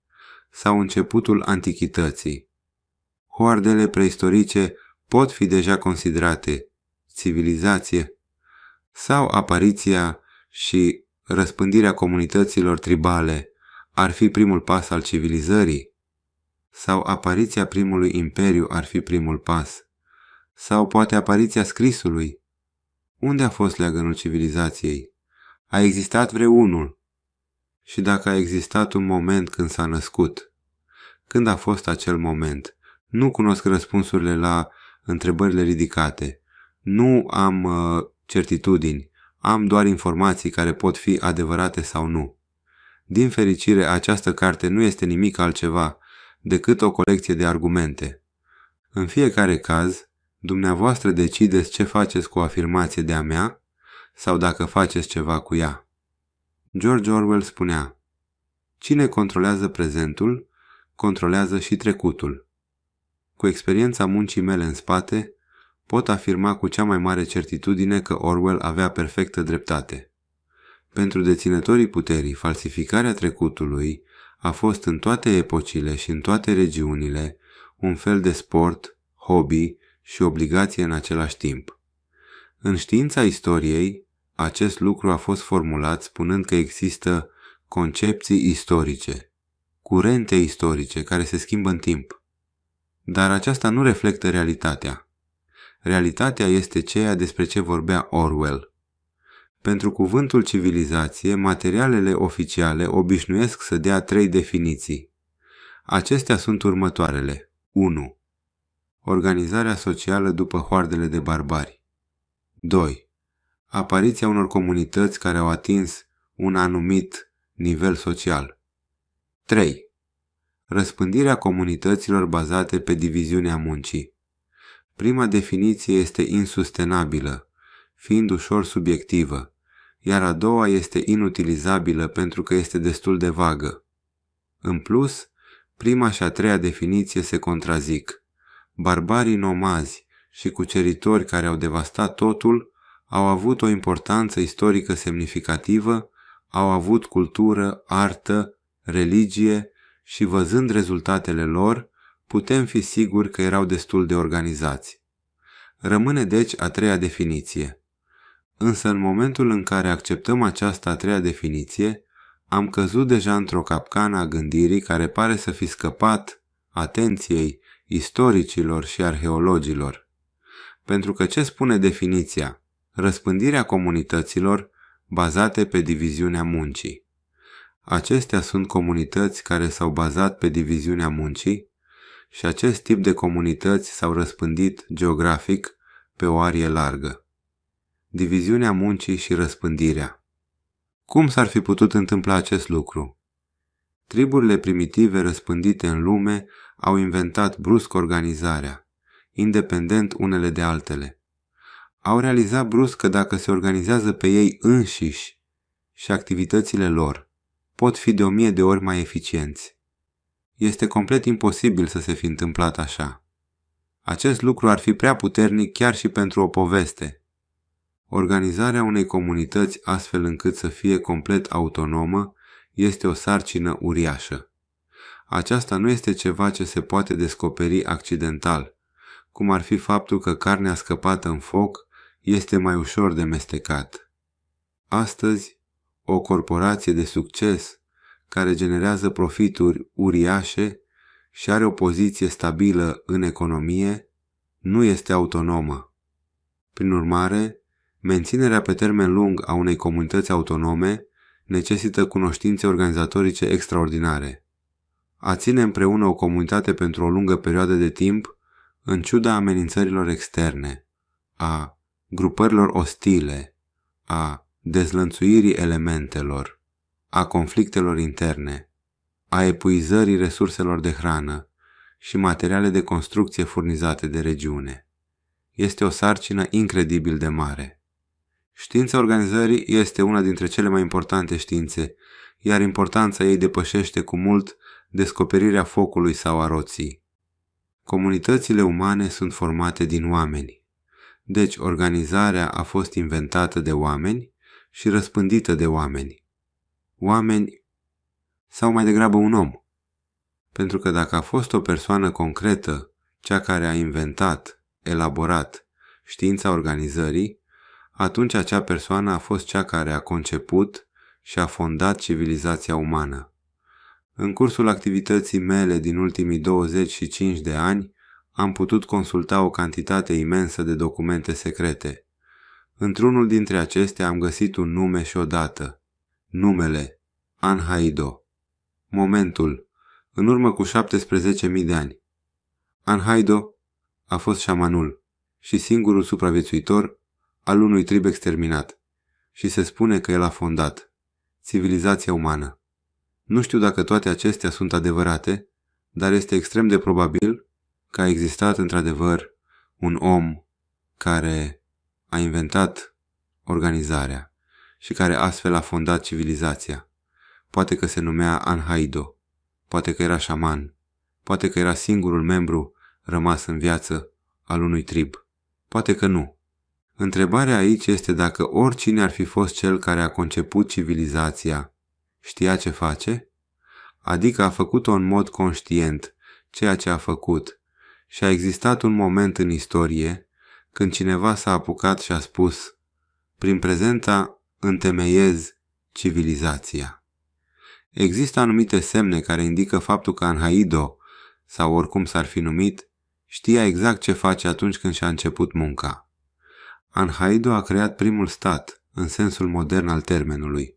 sau începutul antichității. Hoardele preistorice pot fi deja considerate civilizație sau apariția și răspândirea comunităților tribale ar fi primul pas al civilizării? Sau apariția primului imperiu ar fi primul pas? Sau poate apariția scrisului? Unde a fost leagănul civilizației? A existat vreunul? Și dacă a existat un moment când s-a născut? Când a fost acel moment? Nu cunosc răspunsurile la întrebările ridicate. Nu am uh, certitudini, am doar informații care pot fi adevărate sau nu. Din fericire, această carte nu este nimic altceva decât o colecție de argumente. În fiecare caz, dumneavoastră decideți ce faceți cu o afirmație de-a mea sau dacă faceți ceva cu ea. George Orwell spunea, Cine controlează prezentul, controlează și trecutul. Cu experiența muncii mele în spate, pot afirma cu cea mai mare certitudine că Orwell avea perfectă dreptate. Pentru deținătorii puterii, falsificarea trecutului a fost în toate epocile și în toate regiunile un fel de sport, hobby și obligație în același timp. În știința istoriei, acest lucru a fost formulat spunând că există concepții istorice, curente istorice care se schimbă în timp. Dar aceasta nu reflectă realitatea. Realitatea este ceea despre ce vorbea Orwell – pentru cuvântul civilizație, materialele oficiale obișnuiesc să dea trei definiții. Acestea sunt următoarele. 1. Organizarea socială după hoardele de barbari. 2. Apariția unor comunități care au atins un anumit nivel social. 3. Răspândirea comunităților bazate pe diviziunea muncii. Prima definiție este insustenabilă, fiind ușor subiectivă, iar a doua este inutilizabilă pentru că este destul de vagă. În plus, prima și a treia definiție se contrazic. Barbarii nomazi și cuceritori care au devastat totul au avut o importanță istorică semnificativă, au avut cultură, artă, religie și văzând rezultatele lor, putem fi siguri că erau destul de organizați. Rămâne deci a treia definiție – Însă în momentul în care acceptăm această a treia definiție, am căzut deja într-o capcană a gândirii care pare să fi scăpat atenției istoricilor și arheologilor. Pentru că ce spune definiția? Răspândirea comunităților bazate pe diviziunea muncii. Acestea sunt comunități care s-au bazat pe diviziunea muncii și acest tip de comunități s-au răspândit geografic pe o arie largă diviziunea muncii și răspândirea. Cum s-ar fi putut întâmpla acest lucru? Triburile primitive răspândite în lume au inventat brusc organizarea, independent unele de altele. Au realizat brusc că dacă se organizează pe ei înșiși și activitățile lor, pot fi de o mie de ori mai eficienți. Este complet imposibil să se fi întâmplat așa. Acest lucru ar fi prea puternic chiar și pentru o poveste – Organizarea unei comunități astfel încât să fie complet autonomă este o sarcină uriașă. Aceasta nu este ceva ce se poate descoperi accidental, cum ar fi faptul că carnea scăpată în foc este mai ușor de mestecat. Astăzi, o corporație de succes care generează profituri uriașe și are o poziție stabilă în economie, nu este autonomă. Prin urmare, Menținerea pe termen lung a unei comunități autonome necesită cunoștințe organizatorice extraordinare. A ține împreună o comunitate pentru o lungă perioadă de timp, în ciuda amenințărilor externe, a grupărilor ostile, a dezlănțuirii elementelor, a conflictelor interne, a epuizării resurselor de hrană și materiale de construcție furnizate de regiune. Este o sarcină incredibil de mare. Știința organizării este una dintre cele mai importante științe, iar importanța ei depășește cu mult descoperirea focului sau a roții. Comunitățile umane sunt formate din oameni. Deci organizarea a fost inventată de oameni și răspândită de oameni. Oameni sau mai degrabă un om. Pentru că dacă a fost o persoană concretă cea care a inventat, elaborat știința organizării, atunci acea persoană a fost cea care a conceput și a fondat civilizația umană. În cursul activității mele din ultimii 25 de ani, am putut consulta o cantitate imensă de documente secrete. Într-unul dintre acestea am găsit un nume și o dată. Numele Anhaido. Momentul în urmă cu 17.000 de ani. Anhaido a fost șamanul și singurul supraviețuitor al unui trib exterminat și se spune că el a fondat civilizația umană. Nu știu dacă toate acestea sunt adevărate, dar este extrem de probabil că a existat într-adevăr un om care a inventat organizarea și care astfel a fondat civilizația. Poate că se numea Anhaido, poate că era șaman, poate că era singurul membru rămas în viață al unui trib, poate că nu. Întrebarea aici este dacă oricine ar fi fost cel care a conceput civilizația, știa ce face? Adică a făcut-o în mod conștient, ceea ce a făcut. Și a existat un moment în istorie când cineva s-a apucat și a spus prin prezenta întemeiez civilizația. Există anumite semne care indică faptul că Anhaido, sau oricum s-ar fi numit, știa exact ce face atunci când și-a început munca. Anhaido a creat primul stat, în sensul modern al termenului.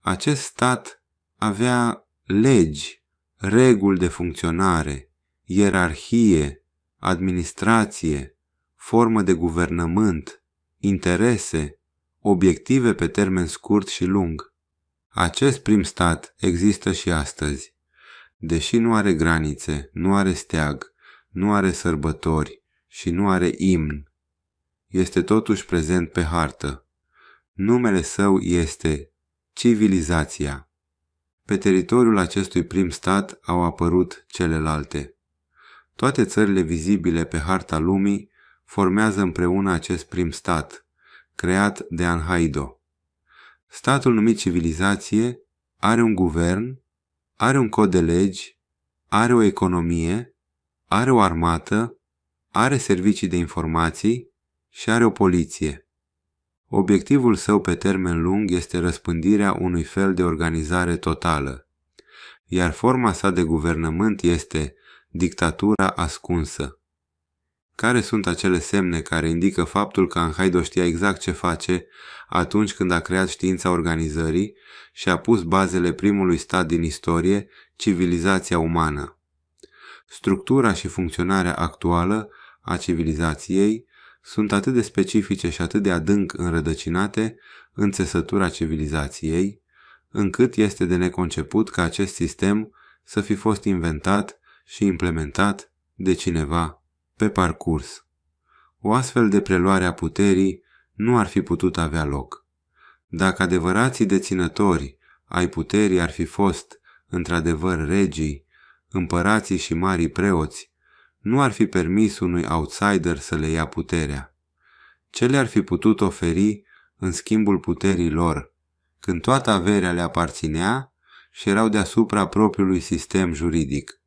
Acest stat avea legi, reguli de funcționare, ierarhie, administrație, formă de guvernământ, interese, obiective pe termen scurt și lung. Acest prim stat există și astăzi. Deși nu are granițe, nu are steag, nu are sărbători și nu are imn, este totuși prezent pe hartă. Numele său este civilizația. Pe teritoriul acestui prim stat au apărut celelalte. Toate țările vizibile pe harta lumii formează împreună acest prim stat, creat de Anhaido. Statul numit civilizație are un guvern, are un cod de legi, are o economie, are o armată, are servicii de informații, și are o poliție. Obiectivul său pe termen lung este răspândirea unui fel de organizare totală, iar forma sa de guvernământ este dictatura ascunsă. Care sunt acele semne care indică faptul că Anhaido știa exact ce face atunci când a creat știința organizării și a pus bazele primului stat din istorie, civilizația umană? Structura și funcționarea actuală a civilizației sunt atât de specifice și atât de adânc înrădăcinate în țesătura civilizației, încât este de neconceput ca acest sistem să fi fost inventat și implementat de cineva pe parcurs. O astfel de preluare a puterii nu ar fi putut avea loc. Dacă adevărații deținători ai puterii ar fi fost, într-adevăr, regii, împărații și marii preoți, nu ar fi permis unui outsider să le ia puterea. Ce le-ar fi putut oferi în schimbul puterii lor, când toată averea le aparținea și erau deasupra propriului sistem juridic?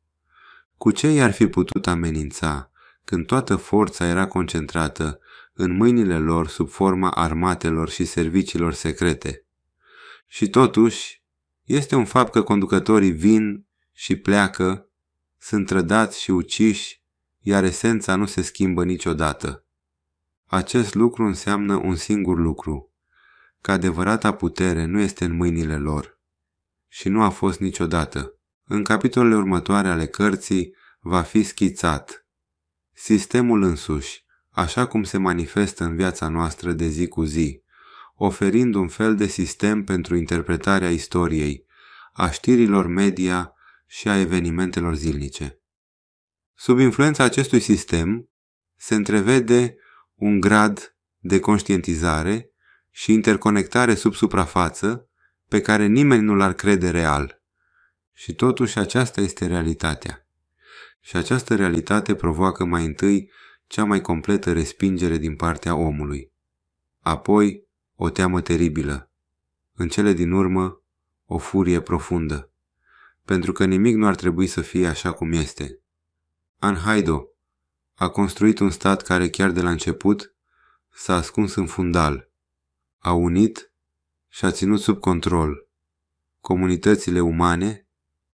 Cu ce i-ar fi putut amenința, când toată forța era concentrată în mâinile lor sub forma armatelor și serviciilor secrete? Și totuși, este un fapt că conducătorii vin și pleacă, sunt trădați și uciși iar esența nu se schimbă niciodată. Acest lucru înseamnă un singur lucru, că adevărata putere nu este în mâinile lor și nu a fost niciodată. În capitolele următoare ale cărții va fi schițat sistemul însuși, așa cum se manifestă în viața noastră de zi cu zi, oferind un fel de sistem pentru interpretarea istoriei, a știrilor media și a evenimentelor zilnice. Sub influența acestui sistem se întrevede un grad de conștientizare și interconectare sub suprafață pe care nimeni nu l-ar crede real. Și totuși aceasta este realitatea. Și această realitate provoacă mai întâi cea mai completă respingere din partea omului. Apoi, o teamă teribilă. În cele din urmă, o furie profundă. Pentru că nimic nu ar trebui să fie așa cum este. Anhaido a construit un stat care chiar de la început s-a ascuns în fundal, a unit și a ținut sub control comunitățile umane,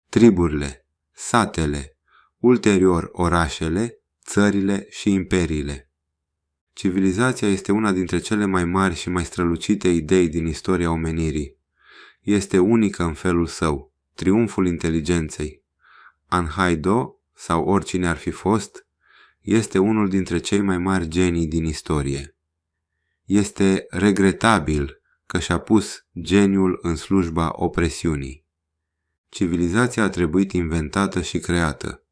triburile, satele, ulterior orașele, țările și imperiile. Civilizația este una dintre cele mai mari și mai strălucite idei din istoria omenirii. Este unică în felul său, triumful inteligenței. Anhaido sau oricine ar fi fost, este unul dintre cei mai mari genii din istorie. Este regretabil că și-a pus geniul în slujba opresiunii. Civilizația a trebuit inventată și creată.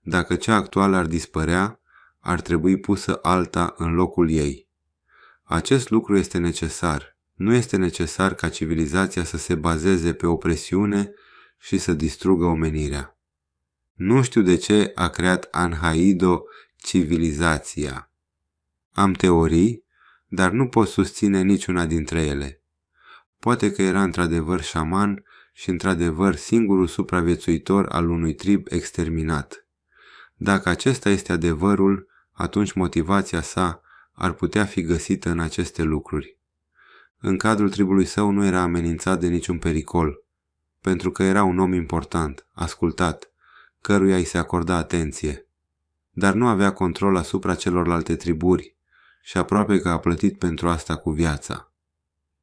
Dacă cea actuală ar dispărea, ar trebui pusă alta în locul ei. Acest lucru este necesar. Nu este necesar ca civilizația să se bazeze pe opresiune și să distrugă omenirea. Nu știu de ce a creat Anhaido civilizația. Am teorii, dar nu pot susține niciuna dintre ele. Poate că era într-adevăr șaman și într-adevăr singurul supraviețuitor al unui trib exterminat. Dacă acesta este adevărul, atunci motivația sa ar putea fi găsită în aceste lucruri. În cadrul tribului său nu era amenințat de niciun pericol, pentru că era un om important, ascultat, căruia îi se acorda atenție, dar nu avea control asupra celorlalte triburi și aproape că a plătit pentru asta cu viața.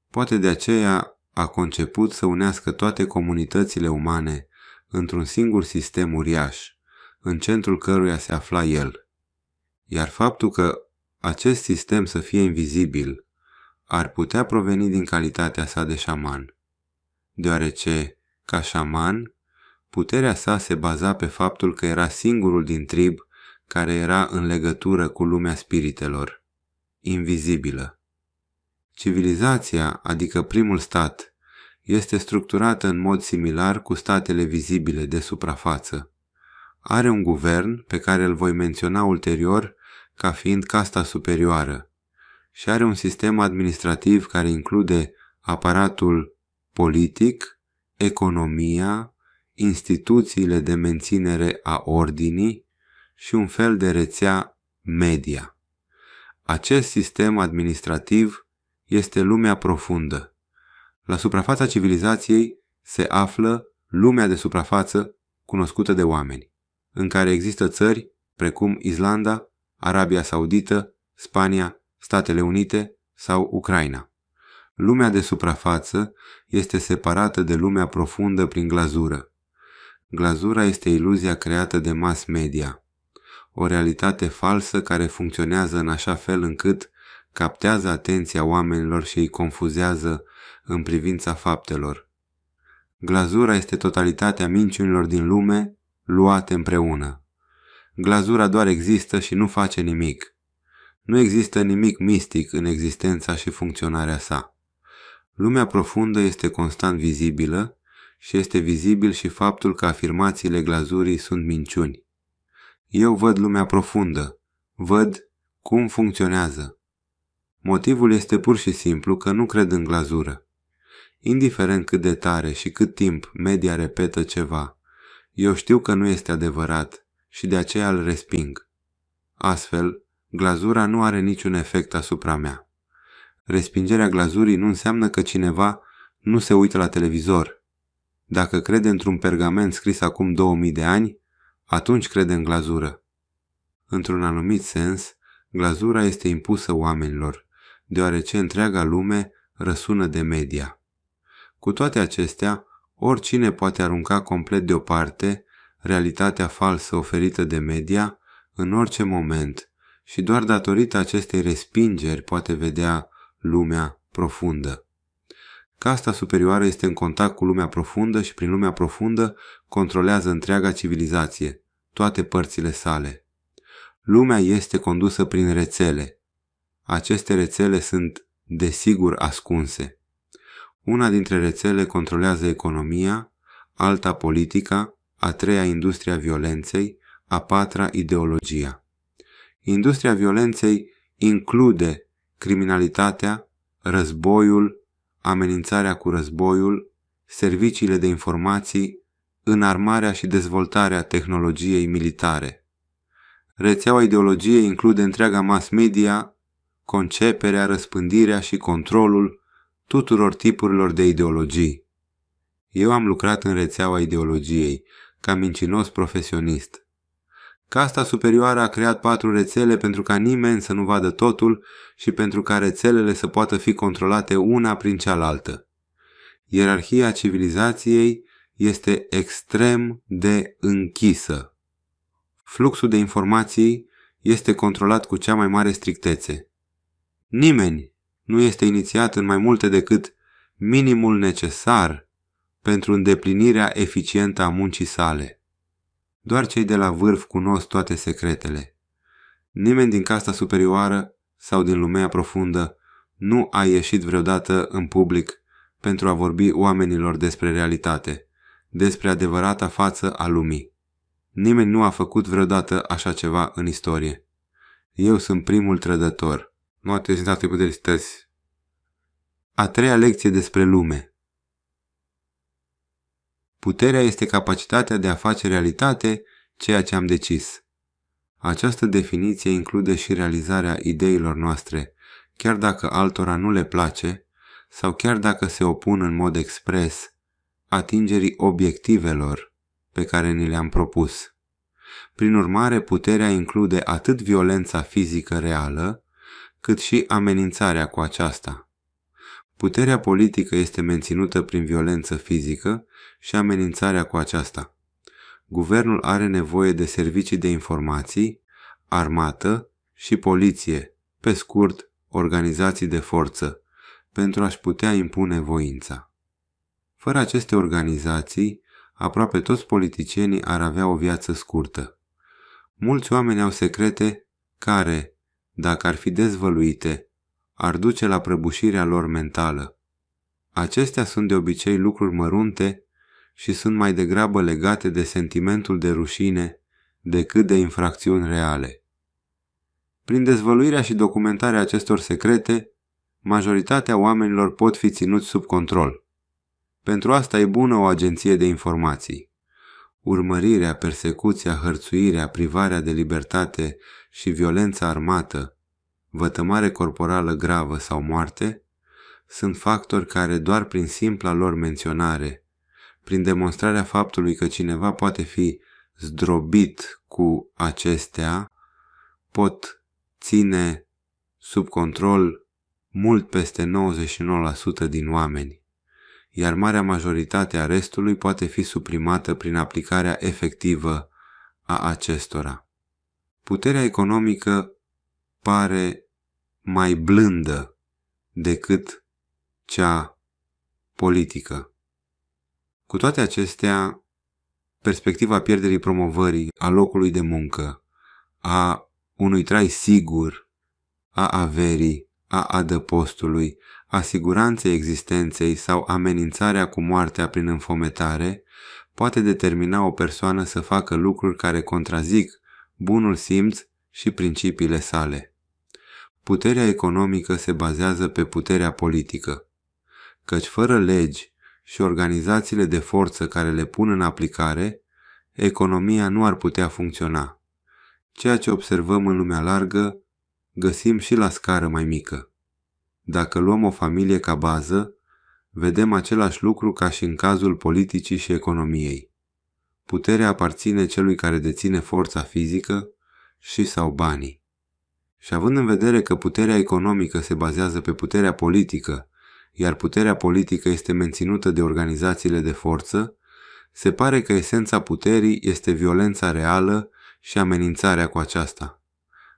Poate de aceea a conceput să unească toate comunitățile umane într-un singur sistem uriaș, în centrul căruia se afla el. Iar faptul că acest sistem să fie invizibil ar putea proveni din calitatea sa de șaman, deoarece, ca șaman, Puterea sa se baza pe faptul că era singurul din trib care era în legătură cu lumea spiritelor, invizibilă. Civilizația, adică primul stat, este structurată în mod similar cu statele vizibile de suprafață. Are un guvern pe care îl voi menționa ulterior ca fiind casta superioară și are un sistem administrativ care include aparatul politic, economia, instituțiile de menținere a ordinii și un fel de rețea media. Acest sistem administrativ este lumea profundă. La suprafața civilizației se află lumea de suprafață cunoscută de oameni, în care există țări precum Islanda, Arabia Saudită, Spania, Statele Unite sau Ucraina. Lumea de suprafață este separată de lumea profundă prin glazură. Glazura este iluzia creată de mass media, o realitate falsă care funcționează în așa fel încât captează atenția oamenilor și îi confuzează în privința faptelor. Glazura este totalitatea minciunilor din lume luate împreună. Glazura doar există și nu face nimic. Nu există nimic mistic în existența și funcționarea sa. Lumea profundă este constant vizibilă și este vizibil și faptul că afirmațiile glazurii sunt minciuni. Eu văd lumea profundă, văd cum funcționează. Motivul este pur și simplu că nu cred în glazură. Indiferent cât de tare și cât timp media repetă ceva, eu știu că nu este adevărat și de aceea îl resping. Astfel, glazura nu are niciun efect asupra mea. Respingerea glazurii nu înseamnă că cineva nu se uită la televizor dacă crede într-un pergament scris acum 2000 de ani, atunci crede în glazură. Într-un anumit sens, glazura este impusă oamenilor, deoarece întreaga lume răsună de media. Cu toate acestea, oricine poate arunca complet deoparte realitatea falsă oferită de media în orice moment și doar datorită acestei respingeri poate vedea lumea profundă. Casta superioară este în contact cu lumea profundă și prin lumea profundă controlează întreaga civilizație, toate părțile sale. Lumea este condusă prin rețele. Aceste rețele sunt, desigur, ascunse. Una dintre rețele controlează economia, alta politica, a treia industria violenței, a patra ideologia. Industria violenței include criminalitatea, războiul, amenințarea cu războiul, serviciile de informații, înarmarea și dezvoltarea tehnologiei militare. Rețeaua ideologiei include întreaga mass media, conceperea, răspândirea și controlul tuturor tipurilor de ideologii. Eu am lucrat în rețeaua ideologiei, ca mincinos profesionist. Casta superioară a creat patru rețele pentru ca nimeni să nu vadă totul și pentru ca rețelele să poată fi controlate una prin cealaltă. Ierarhia civilizației este extrem de închisă. Fluxul de informații este controlat cu cea mai mare strictețe. Nimeni nu este inițiat în mai multe decât minimul necesar pentru îndeplinirea eficientă a muncii sale. Doar cei de la vârf cunosc toate secretele. Nimeni din casta superioară sau din lumea profundă nu a ieșit vreodată în public pentru a vorbi oamenilor despre realitate, despre adevărata față a lumii. Nimeni nu a făcut vreodată așa ceva în istorie. Eu sunt primul trădător. Nu ați atât de A treia lecție despre lume. Puterea este capacitatea de a face realitate ceea ce am decis. Această definiție include și realizarea ideilor noastre, chiar dacă altora nu le place sau chiar dacă se opun în mod expres atingerii obiectivelor pe care ni le-am propus. Prin urmare, puterea include atât violența fizică reală, cât și amenințarea cu aceasta. Puterea politică este menținută prin violență fizică și amenințarea cu aceasta. Guvernul are nevoie de servicii de informații, armată și poliție, pe scurt, organizații de forță, pentru a-și putea impune voința. Fără aceste organizații, aproape toți politicienii ar avea o viață scurtă. Mulți oameni au secrete care, dacă ar fi dezvăluite, ar duce la prăbușirea lor mentală. Acestea sunt de obicei lucruri mărunte și sunt mai degrabă legate de sentimentul de rușine decât de infracțiuni reale. Prin dezvăluirea și documentarea acestor secrete, majoritatea oamenilor pot fi ținuți sub control. Pentru asta e bună o agenție de informații. Urmărirea, persecuția, hărțuirea, privarea de libertate și violența armată vătămare corporală gravă sau moarte, sunt factori care doar prin simpla lor menționare, prin demonstrarea faptului că cineva poate fi zdrobit cu acestea, pot ține sub control mult peste 99% din oameni, iar marea majoritate a restului poate fi suprimată prin aplicarea efectivă a acestora. Puterea economică pare mai blândă decât cea politică. Cu toate acestea, perspectiva pierderii promovării, a locului de muncă, a unui trai sigur, a averii, a adăpostului, a siguranței existenței sau amenințarea cu moartea prin înfometare, poate determina o persoană să facă lucruri care contrazic bunul simț și principiile sale. Puterea economică se bazează pe puterea politică, căci fără legi și organizațiile de forță care le pun în aplicare, economia nu ar putea funcționa. Ceea ce observăm în lumea largă, găsim și la scară mai mică. Dacă luăm o familie ca bază, vedem același lucru ca și în cazul politicii și economiei. Puterea aparține celui care deține forța fizică și sau banii. Și având în vedere că puterea economică se bazează pe puterea politică, iar puterea politică este menținută de organizațiile de forță, se pare că esența puterii este violența reală și amenințarea cu aceasta.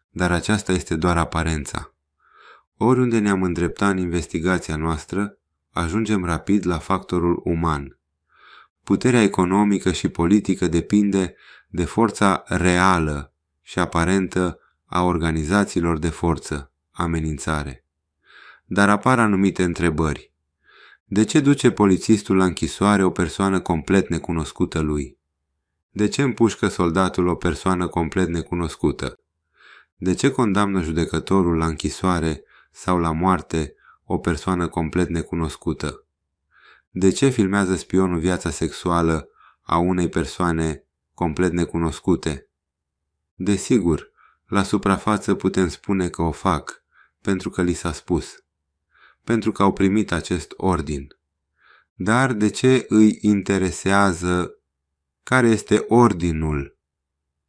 Dar aceasta este doar aparența. Oriunde ne-am îndreptat în investigația noastră, ajungem rapid la factorul uman. Puterea economică și politică depinde de forța reală și aparentă a organizațiilor de forță, amenințare. Dar apar anumite întrebări. De ce duce polițistul la închisoare o persoană complet necunoscută lui? De ce împușcă soldatul o persoană complet necunoscută? De ce condamnă judecătorul la închisoare sau la moarte o persoană complet necunoscută? De ce filmează spionul viața sexuală a unei persoane complet necunoscute? Desigur, la suprafață putem spune că o fac, pentru că li s-a spus, pentru că au primit acest ordin. Dar de ce îi interesează care este ordinul?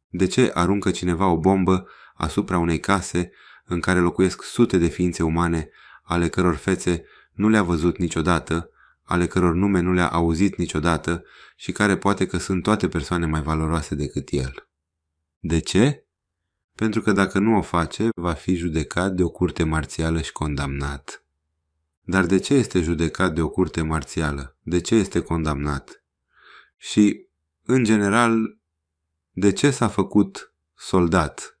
De ce aruncă cineva o bombă asupra unei case în care locuiesc sute de ființe umane, ale căror fețe nu le-a văzut niciodată, ale căror nume nu le-a auzit niciodată și care poate că sunt toate persoane mai valoroase decât el. De ce? pentru că dacă nu o face, va fi judecat de o curte marțială și condamnat. Dar de ce este judecat de o curte marțială? De ce este condamnat? Și, în general, de ce s-a făcut soldat?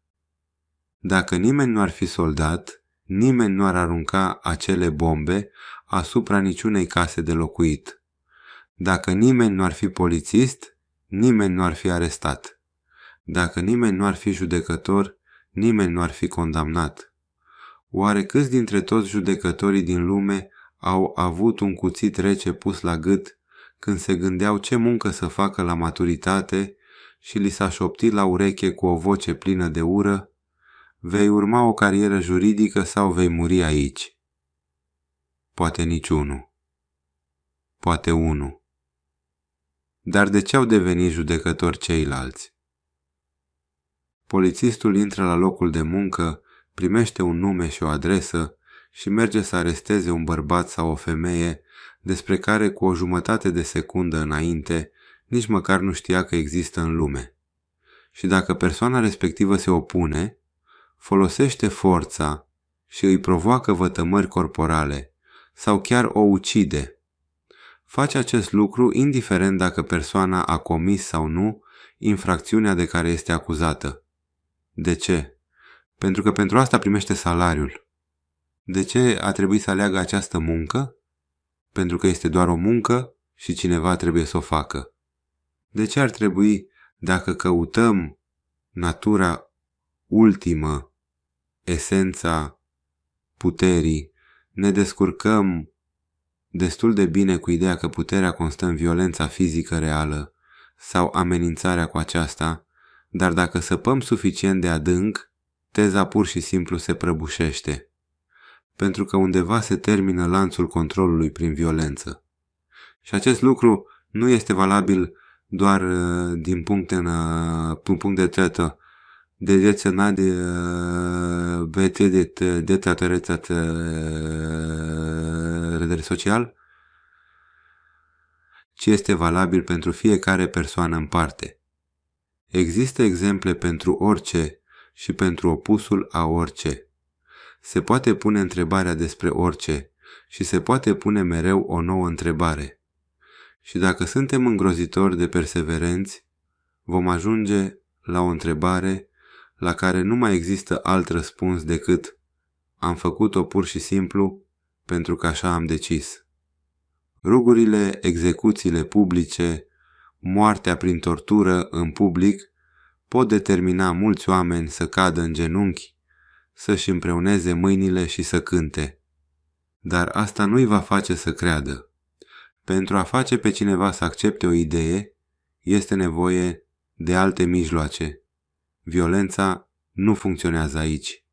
Dacă nimeni nu ar fi soldat, nimeni nu ar arunca acele bombe asupra niciunei case de locuit. Dacă nimeni nu ar fi polițist, nimeni nu ar fi arestat. Dacă nimeni nu ar fi judecător, nimeni nu ar fi condamnat. Oare câți dintre toți judecătorii din lume au avut un cuțit rece pus la gât când se gândeau ce muncă să facă la maturitate și li s-a șoptit la ureche cu o voce plină de ură? Vei urma o carieră juridică sau vei muri aici? Poate niciunul. Poate unul. Dar de ce au devenit judecători ceilalți? Polițistul intră la locul de muncă, primește un nume și o adresă și merge să aresteze un bărbat sau o femeie despre care cu o jumătate de secundă înainte nici măcar nu știa că există în lume. Și dacă persoana respectivă se opune, folosește forța și îi provoacă vătămări corporale sau chiar o ucide. Face acest lucru indiferent dacă persoana a comis sau nu infracțiunea de care este acuzată. De ce? Pentru că pentru asta primește salariul. De ce a trebuit să aleagă această muncă? Pentru că este doar o muncă și cineva trebuie să o facă. De ce ar trebui, dacă căutăm natura ultimă, esența puterii, ne descurcăm destul de bine cu ideea că puterea constă în violența fizică reală sau amenințarea cu aceasta, dar dacă săpăm suficient de adânc, teza pur și simplu se prăbușește, pentru că undeva se termină lanțul controlului prin violență. Și acest lucru nu este valabil doar uh, din punct, în, uh, din punct de de rețena de vețedit de de, uh, redere social, ci este valabil pentru fiecare persoană în parte – Există exemple pentru orice și pentru opusul a orice. Se poate pune întrebarea despre orice și se poate pune mereu o nouă întrebare. Și dacă suntem îngrozitori de perseverenți, vom ajunge la o întrebare la care nu mai există alt răspuns decât am făcut-o pur și simplu pentru că așa am decis. Rugurile, execuțiile publice, moartea prin tortură în public pot determina mulți oameni să cadă în genunchi, să-și împreuneze mâinile și să cânte. Dar asta nu-i va face să creadă. Pentru a face pe cineva să accepte o idee, este nevoie de alte mijloace. Violența nu funcționează aici.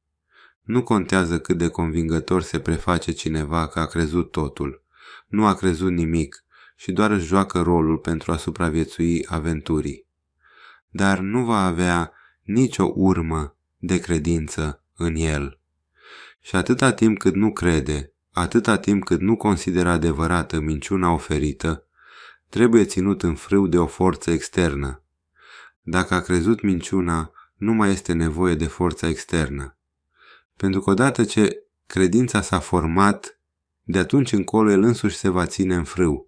Nu contează cât de convingător se preface cineva că a crezut totul. Nu a crezut nimic și doar își joacă rolul pentru a supraviețui aventurii. Dar nu va avea nicio urmă de credință în el. Și atâta timp cât nu crede, atâta timp cât nu consideră adevărată minciuna oferită, trebuie ținut în frâu de o forță externă. Dacă a crezut minciuna, nu mai este nevoie de forța externă. Pentru că odată ce credința s-a format, de atunci încolo el însuși se va ține în frâu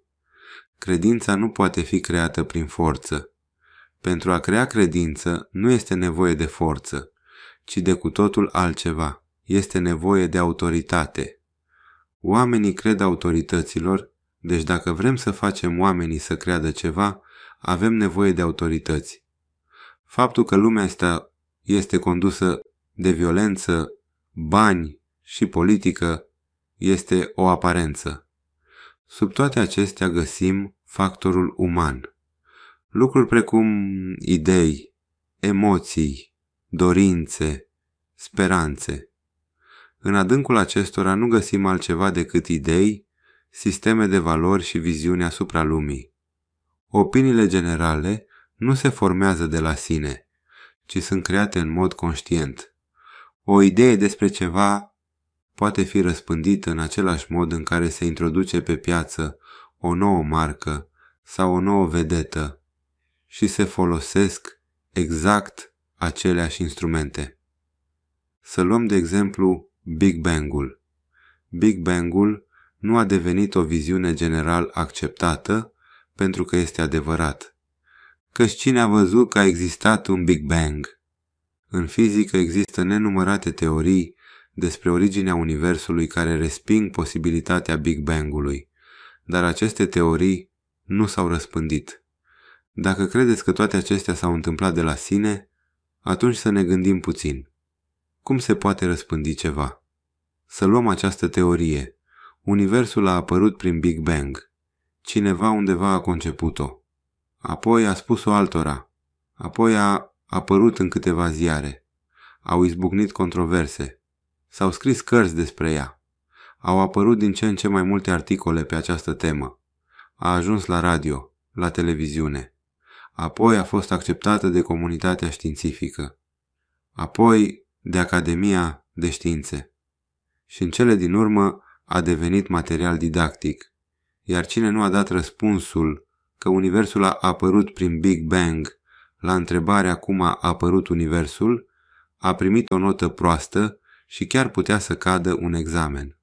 Credința nu poate fi creată prin forță. Pentru a crea credință nu este nevoie de forță, ci de cu totul altceva. Este nevoie de autoritate. Oamenii cred autorităților, deci dacă vrem să facem oamenii să creadă ceva, avem nevoie de autorități. Faptul că lumea asta este condusă de violență, bani și politică este o aparență. Sub toate acestea găsim factorul uman. Lucruri precum idei, emoții, dorințe, speranțe. În adâncul acestora nu găsim altceva decât idei, sisteme de valori și viziune asupra lumii. Opiniile generale nu se formează de la sine, ci sunt create în mod conștient. O idee despre ceva poate fi răspândită în același mod în care se introduce pe piață o nouă marcă sau o nouă vedetă și se folosesc exact aceleași instrumente. Să luăm de exemplu Big Bang-ul. Big Bang-ul nu a devenit o viziune general acceptată pentru că este adevărat. Căci cine a văzut că a existat un Big Bang? În fizică există nenumărate teorii despre originea Universului care resping posibilitatea Big Bang-ului, dar aceste teorii nu s-au răspândit. Dacă credeți că toate acestea s-au întâmplat de la sine, atunci să ne gândim puțin. Cum se poate răspândi ceva? Să luăm această teorie. Universul a apărut prin Big Bang. Cineva undeva a conceput-o. Apoi a spus-o altora. Apoi a apărut în câteva ziare. Au izbucnit controverse. S-au scris cărți despre ea. Au apărut din ce în ce mai multe articole pe această temă. A ajuns la radio, la televiziune. Apoi a fost acceptată de comunitatea științifică. Apoi de Academia de Științe. Și în cele din urmă a devenit material didactic. Iar cine nu a dat răspunsul că Universul a apărut prin Big Bang la întrebarea cum a apărut Universul, a primit o notă proastă și chiar putea să cadă un examen.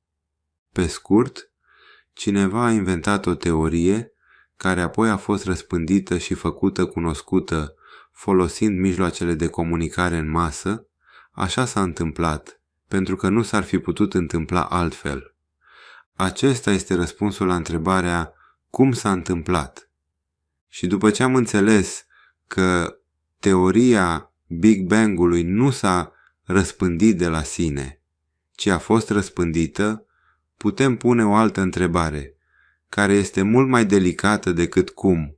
Pe scurt, cineva a inventat o teorie care apoi a fost răspândită și făcută cunoscută folosind mijloacele de comunicare în masă, așa s-a întâmplat, pentru că nu s-ar fi putut întâmpla altfel. Acesta este răspunsul la întrebarea cum s-a întâmplat. Și după ce am înțeles că teoria Big Bang-ului nu s-a răspândit de la sine, ci a fost răspândită, putem pune o altă întrebare, care este mult mai delicată decât cum.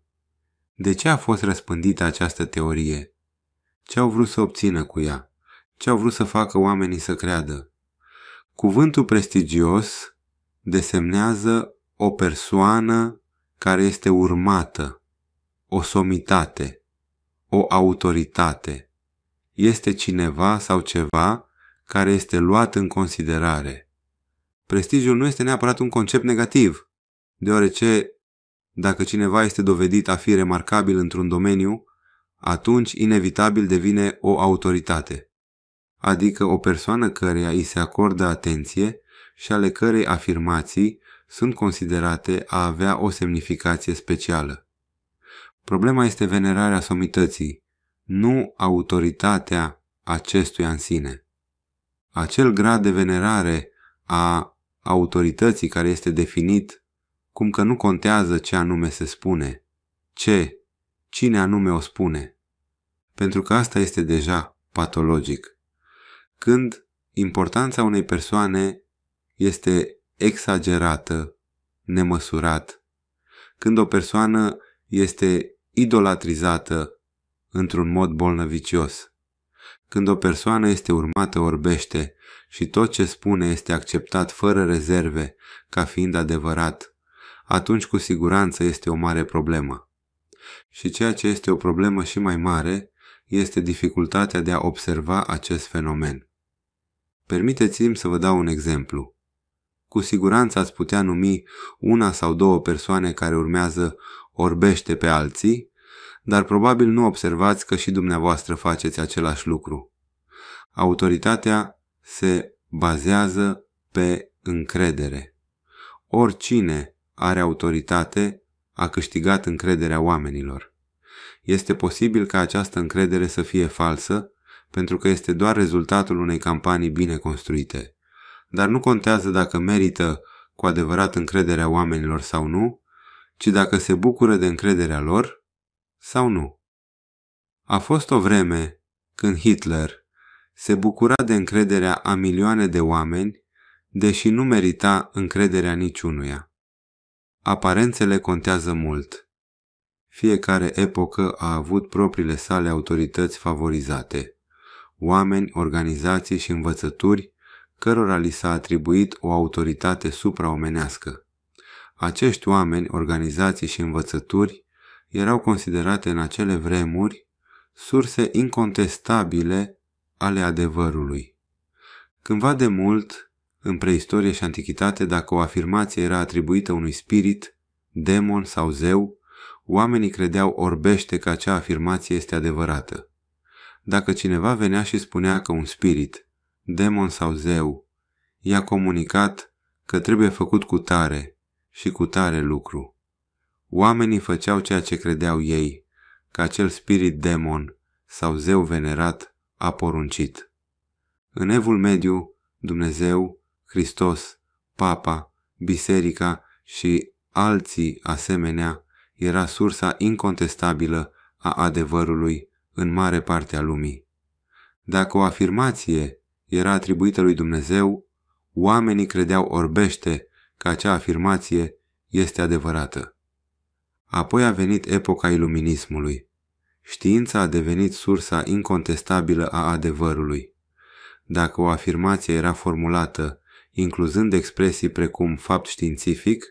De ce a fost răspândită această teorie? Ce au vrut să obțină cu ea? Ce au vrut să facă oamenii să creadă? Cuvântul prestigios desemnează o persoană care este urmată, o somitate, o autoritate este cineva sau ceva care este luat în considerare. Prestigiul nu este neapărat un concept negativ, deoarece dacă cineva este dovedit a fi remarcabil într-un domeniu, atunci inevitabil devine o autoritate, adică o persoană căreia îi se acordă atenție și ale cărei afirmații sunt considerate a avea o semnificație specială. Problema este venerarea somității, nu autoritatea acestuia în sine. Acel grad de venerare a autorității care este definit cum că nu contează ce anume se spune, ce, cine anume o spune, pentru că asta este deja patologic. Când importanța unei persoane este exagerată, nemăsurat, când o persoană este idolatrizată într-un mod bolnăvicios. Când o persoană este urmată orbește și tot ce spune este acceptat fără rezerve ca fiind adevărat, atunci cu siguranță este o mare problemă. Și ceea ce este o problemă și mai mare este dificultatea de a observa acest fenomen. Permiteți-mi să vă dau un exemplu. Cu siguranță ați putea numi una sau două persoane care urmează orbește pe alții dar probabil nu observați că și dumneavoastră faceți același lucru. Autoritatea se bazează pe încredere. Oricine are autoritate a câștigat încrederea oamenilor. Este posibil ca această încredere să fie falsă, pentru că este doar rezultatul unei campanii bine construite. Dar nu contează dacă merită cu adevărat încrederea oamenilor sau nu, ci dacă se bucură de încrederea lor sau nu. A fost o vreme când Hitler se bucura de încrederea a milioane de oameni, deși nu merita încrederea niciunuia. Aparențele contează mult. Fiecare epocă a avut propriile sale autorități favorizate, oameni, organizații și învățături cărora li s-a atribuit o autoritate supraomenească. Acești oameni, organizații și învățături erau considerate în acele vremuri surse incontestabile ale adevărului. Cândva de mult, în preistorie și antichitate, dacă o afirmație era atribuită unui spirit, demon sau zeu, oamenii credeau orbește că acea afirmație este adevărată. Dacă cineva venea și spunea că un spirit, demon sau zeu, i-a comunicat că trebuie făcut cu tare și cu tare lucru Oamenii făceau ceea ce credeau ei, că acel spirit demon sau zeu venerat a poruncit. În evul mediu, Dumnezeu, Hristos, Papa, Biserica și alții asemenea era sursa incontestabilă a adevărului în mare parte a lumii. Dacă o afirmație era atribuită lui Dumnezeu, oamenii credeau orbește că acea afirmație este adevărată. Apoi a venit epoca iluminismului. Știința a devenit sursa incontestabilă a adevărului. Dacă o afirmație era formulată, incluzând expresii precum fapt științific,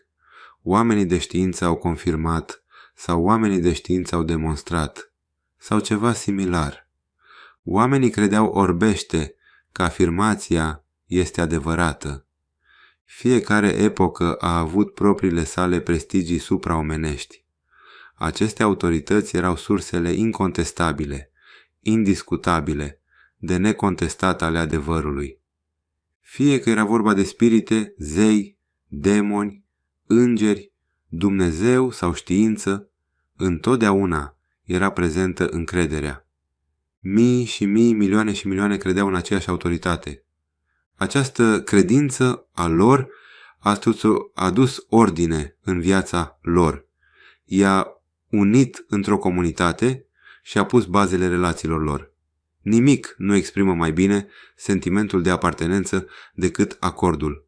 oamenii de știință au confirmat sau oamenii de știință au demonstrat sau ceva similar. Oamenii credeau orbește că afirmația este adevărată. Fiecare epocă a avut propriile sale prestigii supraomenești. Aceste autorități erau sursele incontestabile, indiscutabile, de necontestat ale adevărului. Fie că era vorba de spirite, zei, demoni, îngeri, Dumnezeu sau știință, întotdeauna era prezentă încrederea. Mii și mii, milioane și milioane credeau în aceeași autoritate. Această credință a lor a adus ordine în viața lor. I-a unit într-o comunitate și a pus bazele relațiilor lor. Nimic nu exprimă mai bine sentimentul de apartenență decât acordul.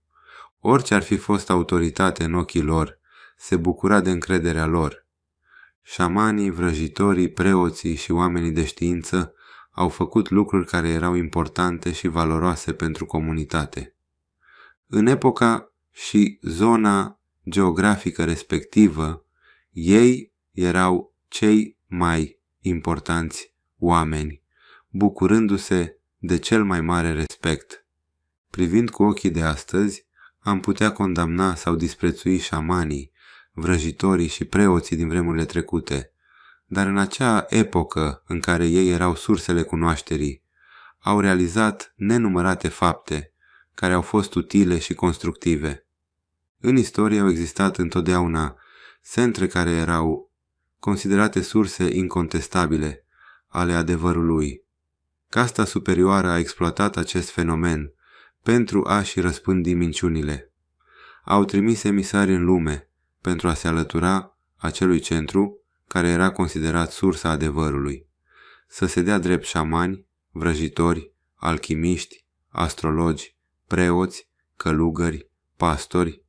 Orice ar fi fost autoritate în ochii lor, se bucura de încrederea lor. Șamanii, vrăjitorii, preoții și oamenii de știință au făcut lucruri care erau importante și valoroase pentru comunitate. În epoca și zona geografică respectivă, ei erau cei mai importanți oameni, bucurându-se de cel mai mare respect. Privind cu ochii de astăzi, am putea condamna sau disprețui șamanii, vrăjitorii și preoții din vremurile trecute, dar în acea epocă în care ei erau sursele cunoașterii, au realizat nenumărate fapte care au fost utile și constructive. În istorie au existat întotdeauna centre care erau considerate surse incontestabile ale adevărului. Casta superioară a exploatat acest fenomen pentru a-și răspândi minciunile. Au trimis emisari în lume pentru a se alătura acelui centru care era considerat sursa adevărului. Să se dea drept șamani, vrăjitori, alchimiști, astrologi, preoți, călugări, pastori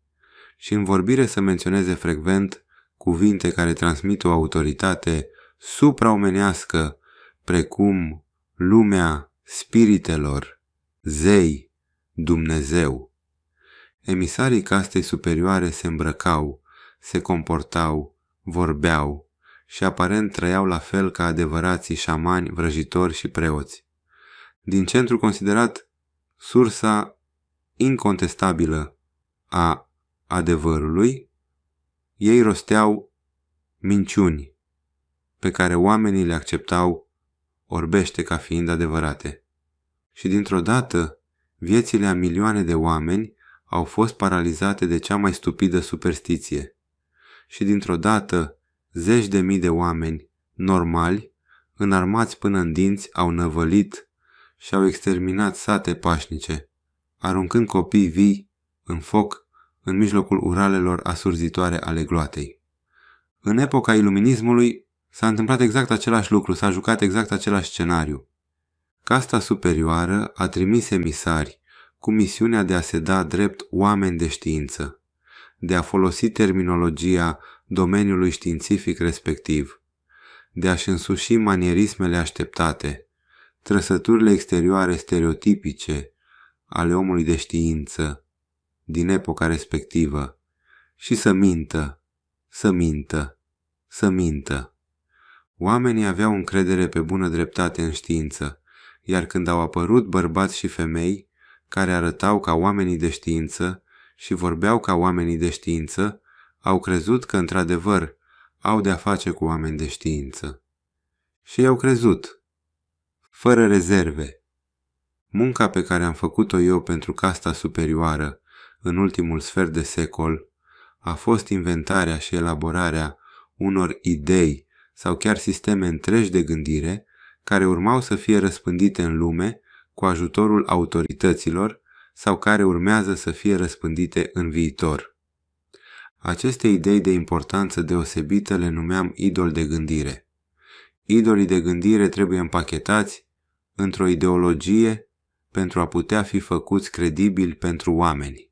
și în vorbire să menționeze frecvent cuvinte care transmit o autoritate supraomenească, precum lumea spiritelor, zei, Dumnezeu. Emisarii castei superioare se îmbrăcau, se comportau, vorbeau și aparent trăiau la fel ca adevărații șamani, vrăjitori și preoți. Din centru considerat sursa incontestabilă a adevărului, ei rosteau minciuni pe care oamenii le acceptau orbește ca fiind adevărate. Și dintr-o dată, viețile a milioane de oameni au fost paralizate de cea mai stupidă superstiție. Și dintr-o dată, zeci de mii de oameni normali, înarmați până în dinți, au năvălit și au exterminat sate pașnice, aruncând copii vii în foc în mijlocul uralelor asurzitoare ale gloatei. În epoca iluminismului s-a întâmplat exact același lucru, s-a jucat exact același scenariu. Casta superioară a trimis emisari cu misiunea de a se da drept oameni de știință, de a folosi terminologia domeniului științific respectiv, de a-și însuși manierismele așteptate, trăsăturile exterioare stereotipice ale omului de știință, din epoca respectivă și să mintă, să mintă, să mintă. Oamenii aveau încredere pe bună dreptate în știință, iar când au apărut bărbați și femei care arătau ca oamenii de știință și vorbeau ca oamenii de știință, au crezut că într-adevăr au de-a face cu oameni de știință. Și i-au crezut, fără rezerve. Munca pe care am făcut-o eu pentru casta superioară în ultimul sfert de secol a fost inventarea și elaborarea unor idei sau chiar sisteme întregi de gândire care urmau să fie răspândite în lume cu ajutorul autorităților sau care urmează să fie răspândite în viitor. Aceste idei de importanță deosebită le numeam idol de gândire. Idolii de gândire trebuie împachetați într-o ideologie pentru a putea fi făcuți credibili pentru oameni.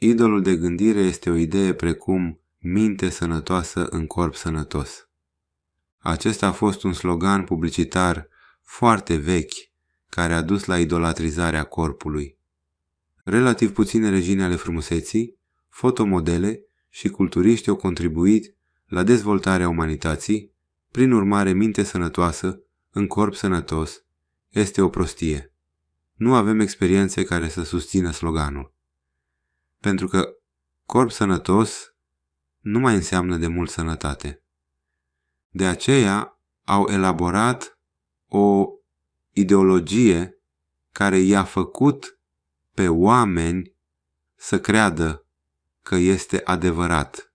Idolul de gândire este o idee precum minte sănătoasă în corp sănătos. Acesta a fost un slogan publicitar foarte vechi care a dus la idolatrizarea corpului. Relativ puține regine ale frumuseții, fotomodele și culturiști au contribuit la dezvoltarea umanității, prin urmare minte sănătoasă, în corp sănătos, este o prostie. Nu avem experiențe care să susțină sloganul. Pentru că corp sănătos nu mai înseamnă de mult sănătate. De aceea au elaborat o ideologie care i-a făcut pe oameni să creadă că este adevărat.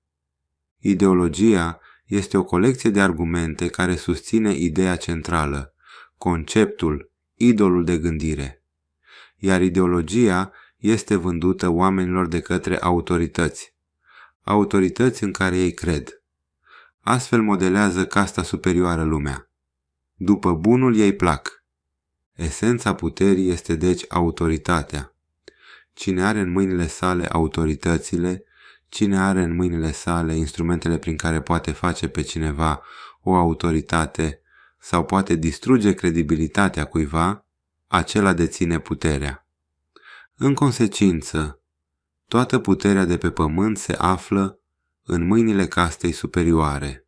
Ideologia este o colecție de argumente care susține ideea centrală, conceptul, idolul de gândire. Iar ideologia este vândută oamenilor de către autorități, autorități în care ei cred. Astfel modelează casta superioară lumea. După bunul ei plac. Esența puterii este deci autoritatea. Cine are în mâinile sale autoritățile, cine are în mâinile sale instrumentele prin care poate face pe cineva o autoritate sau poate distruge credibilitatea cuiva, acela deține puterea. În consecință, toată puterea de pe pământ se află în mâinile castei superioare.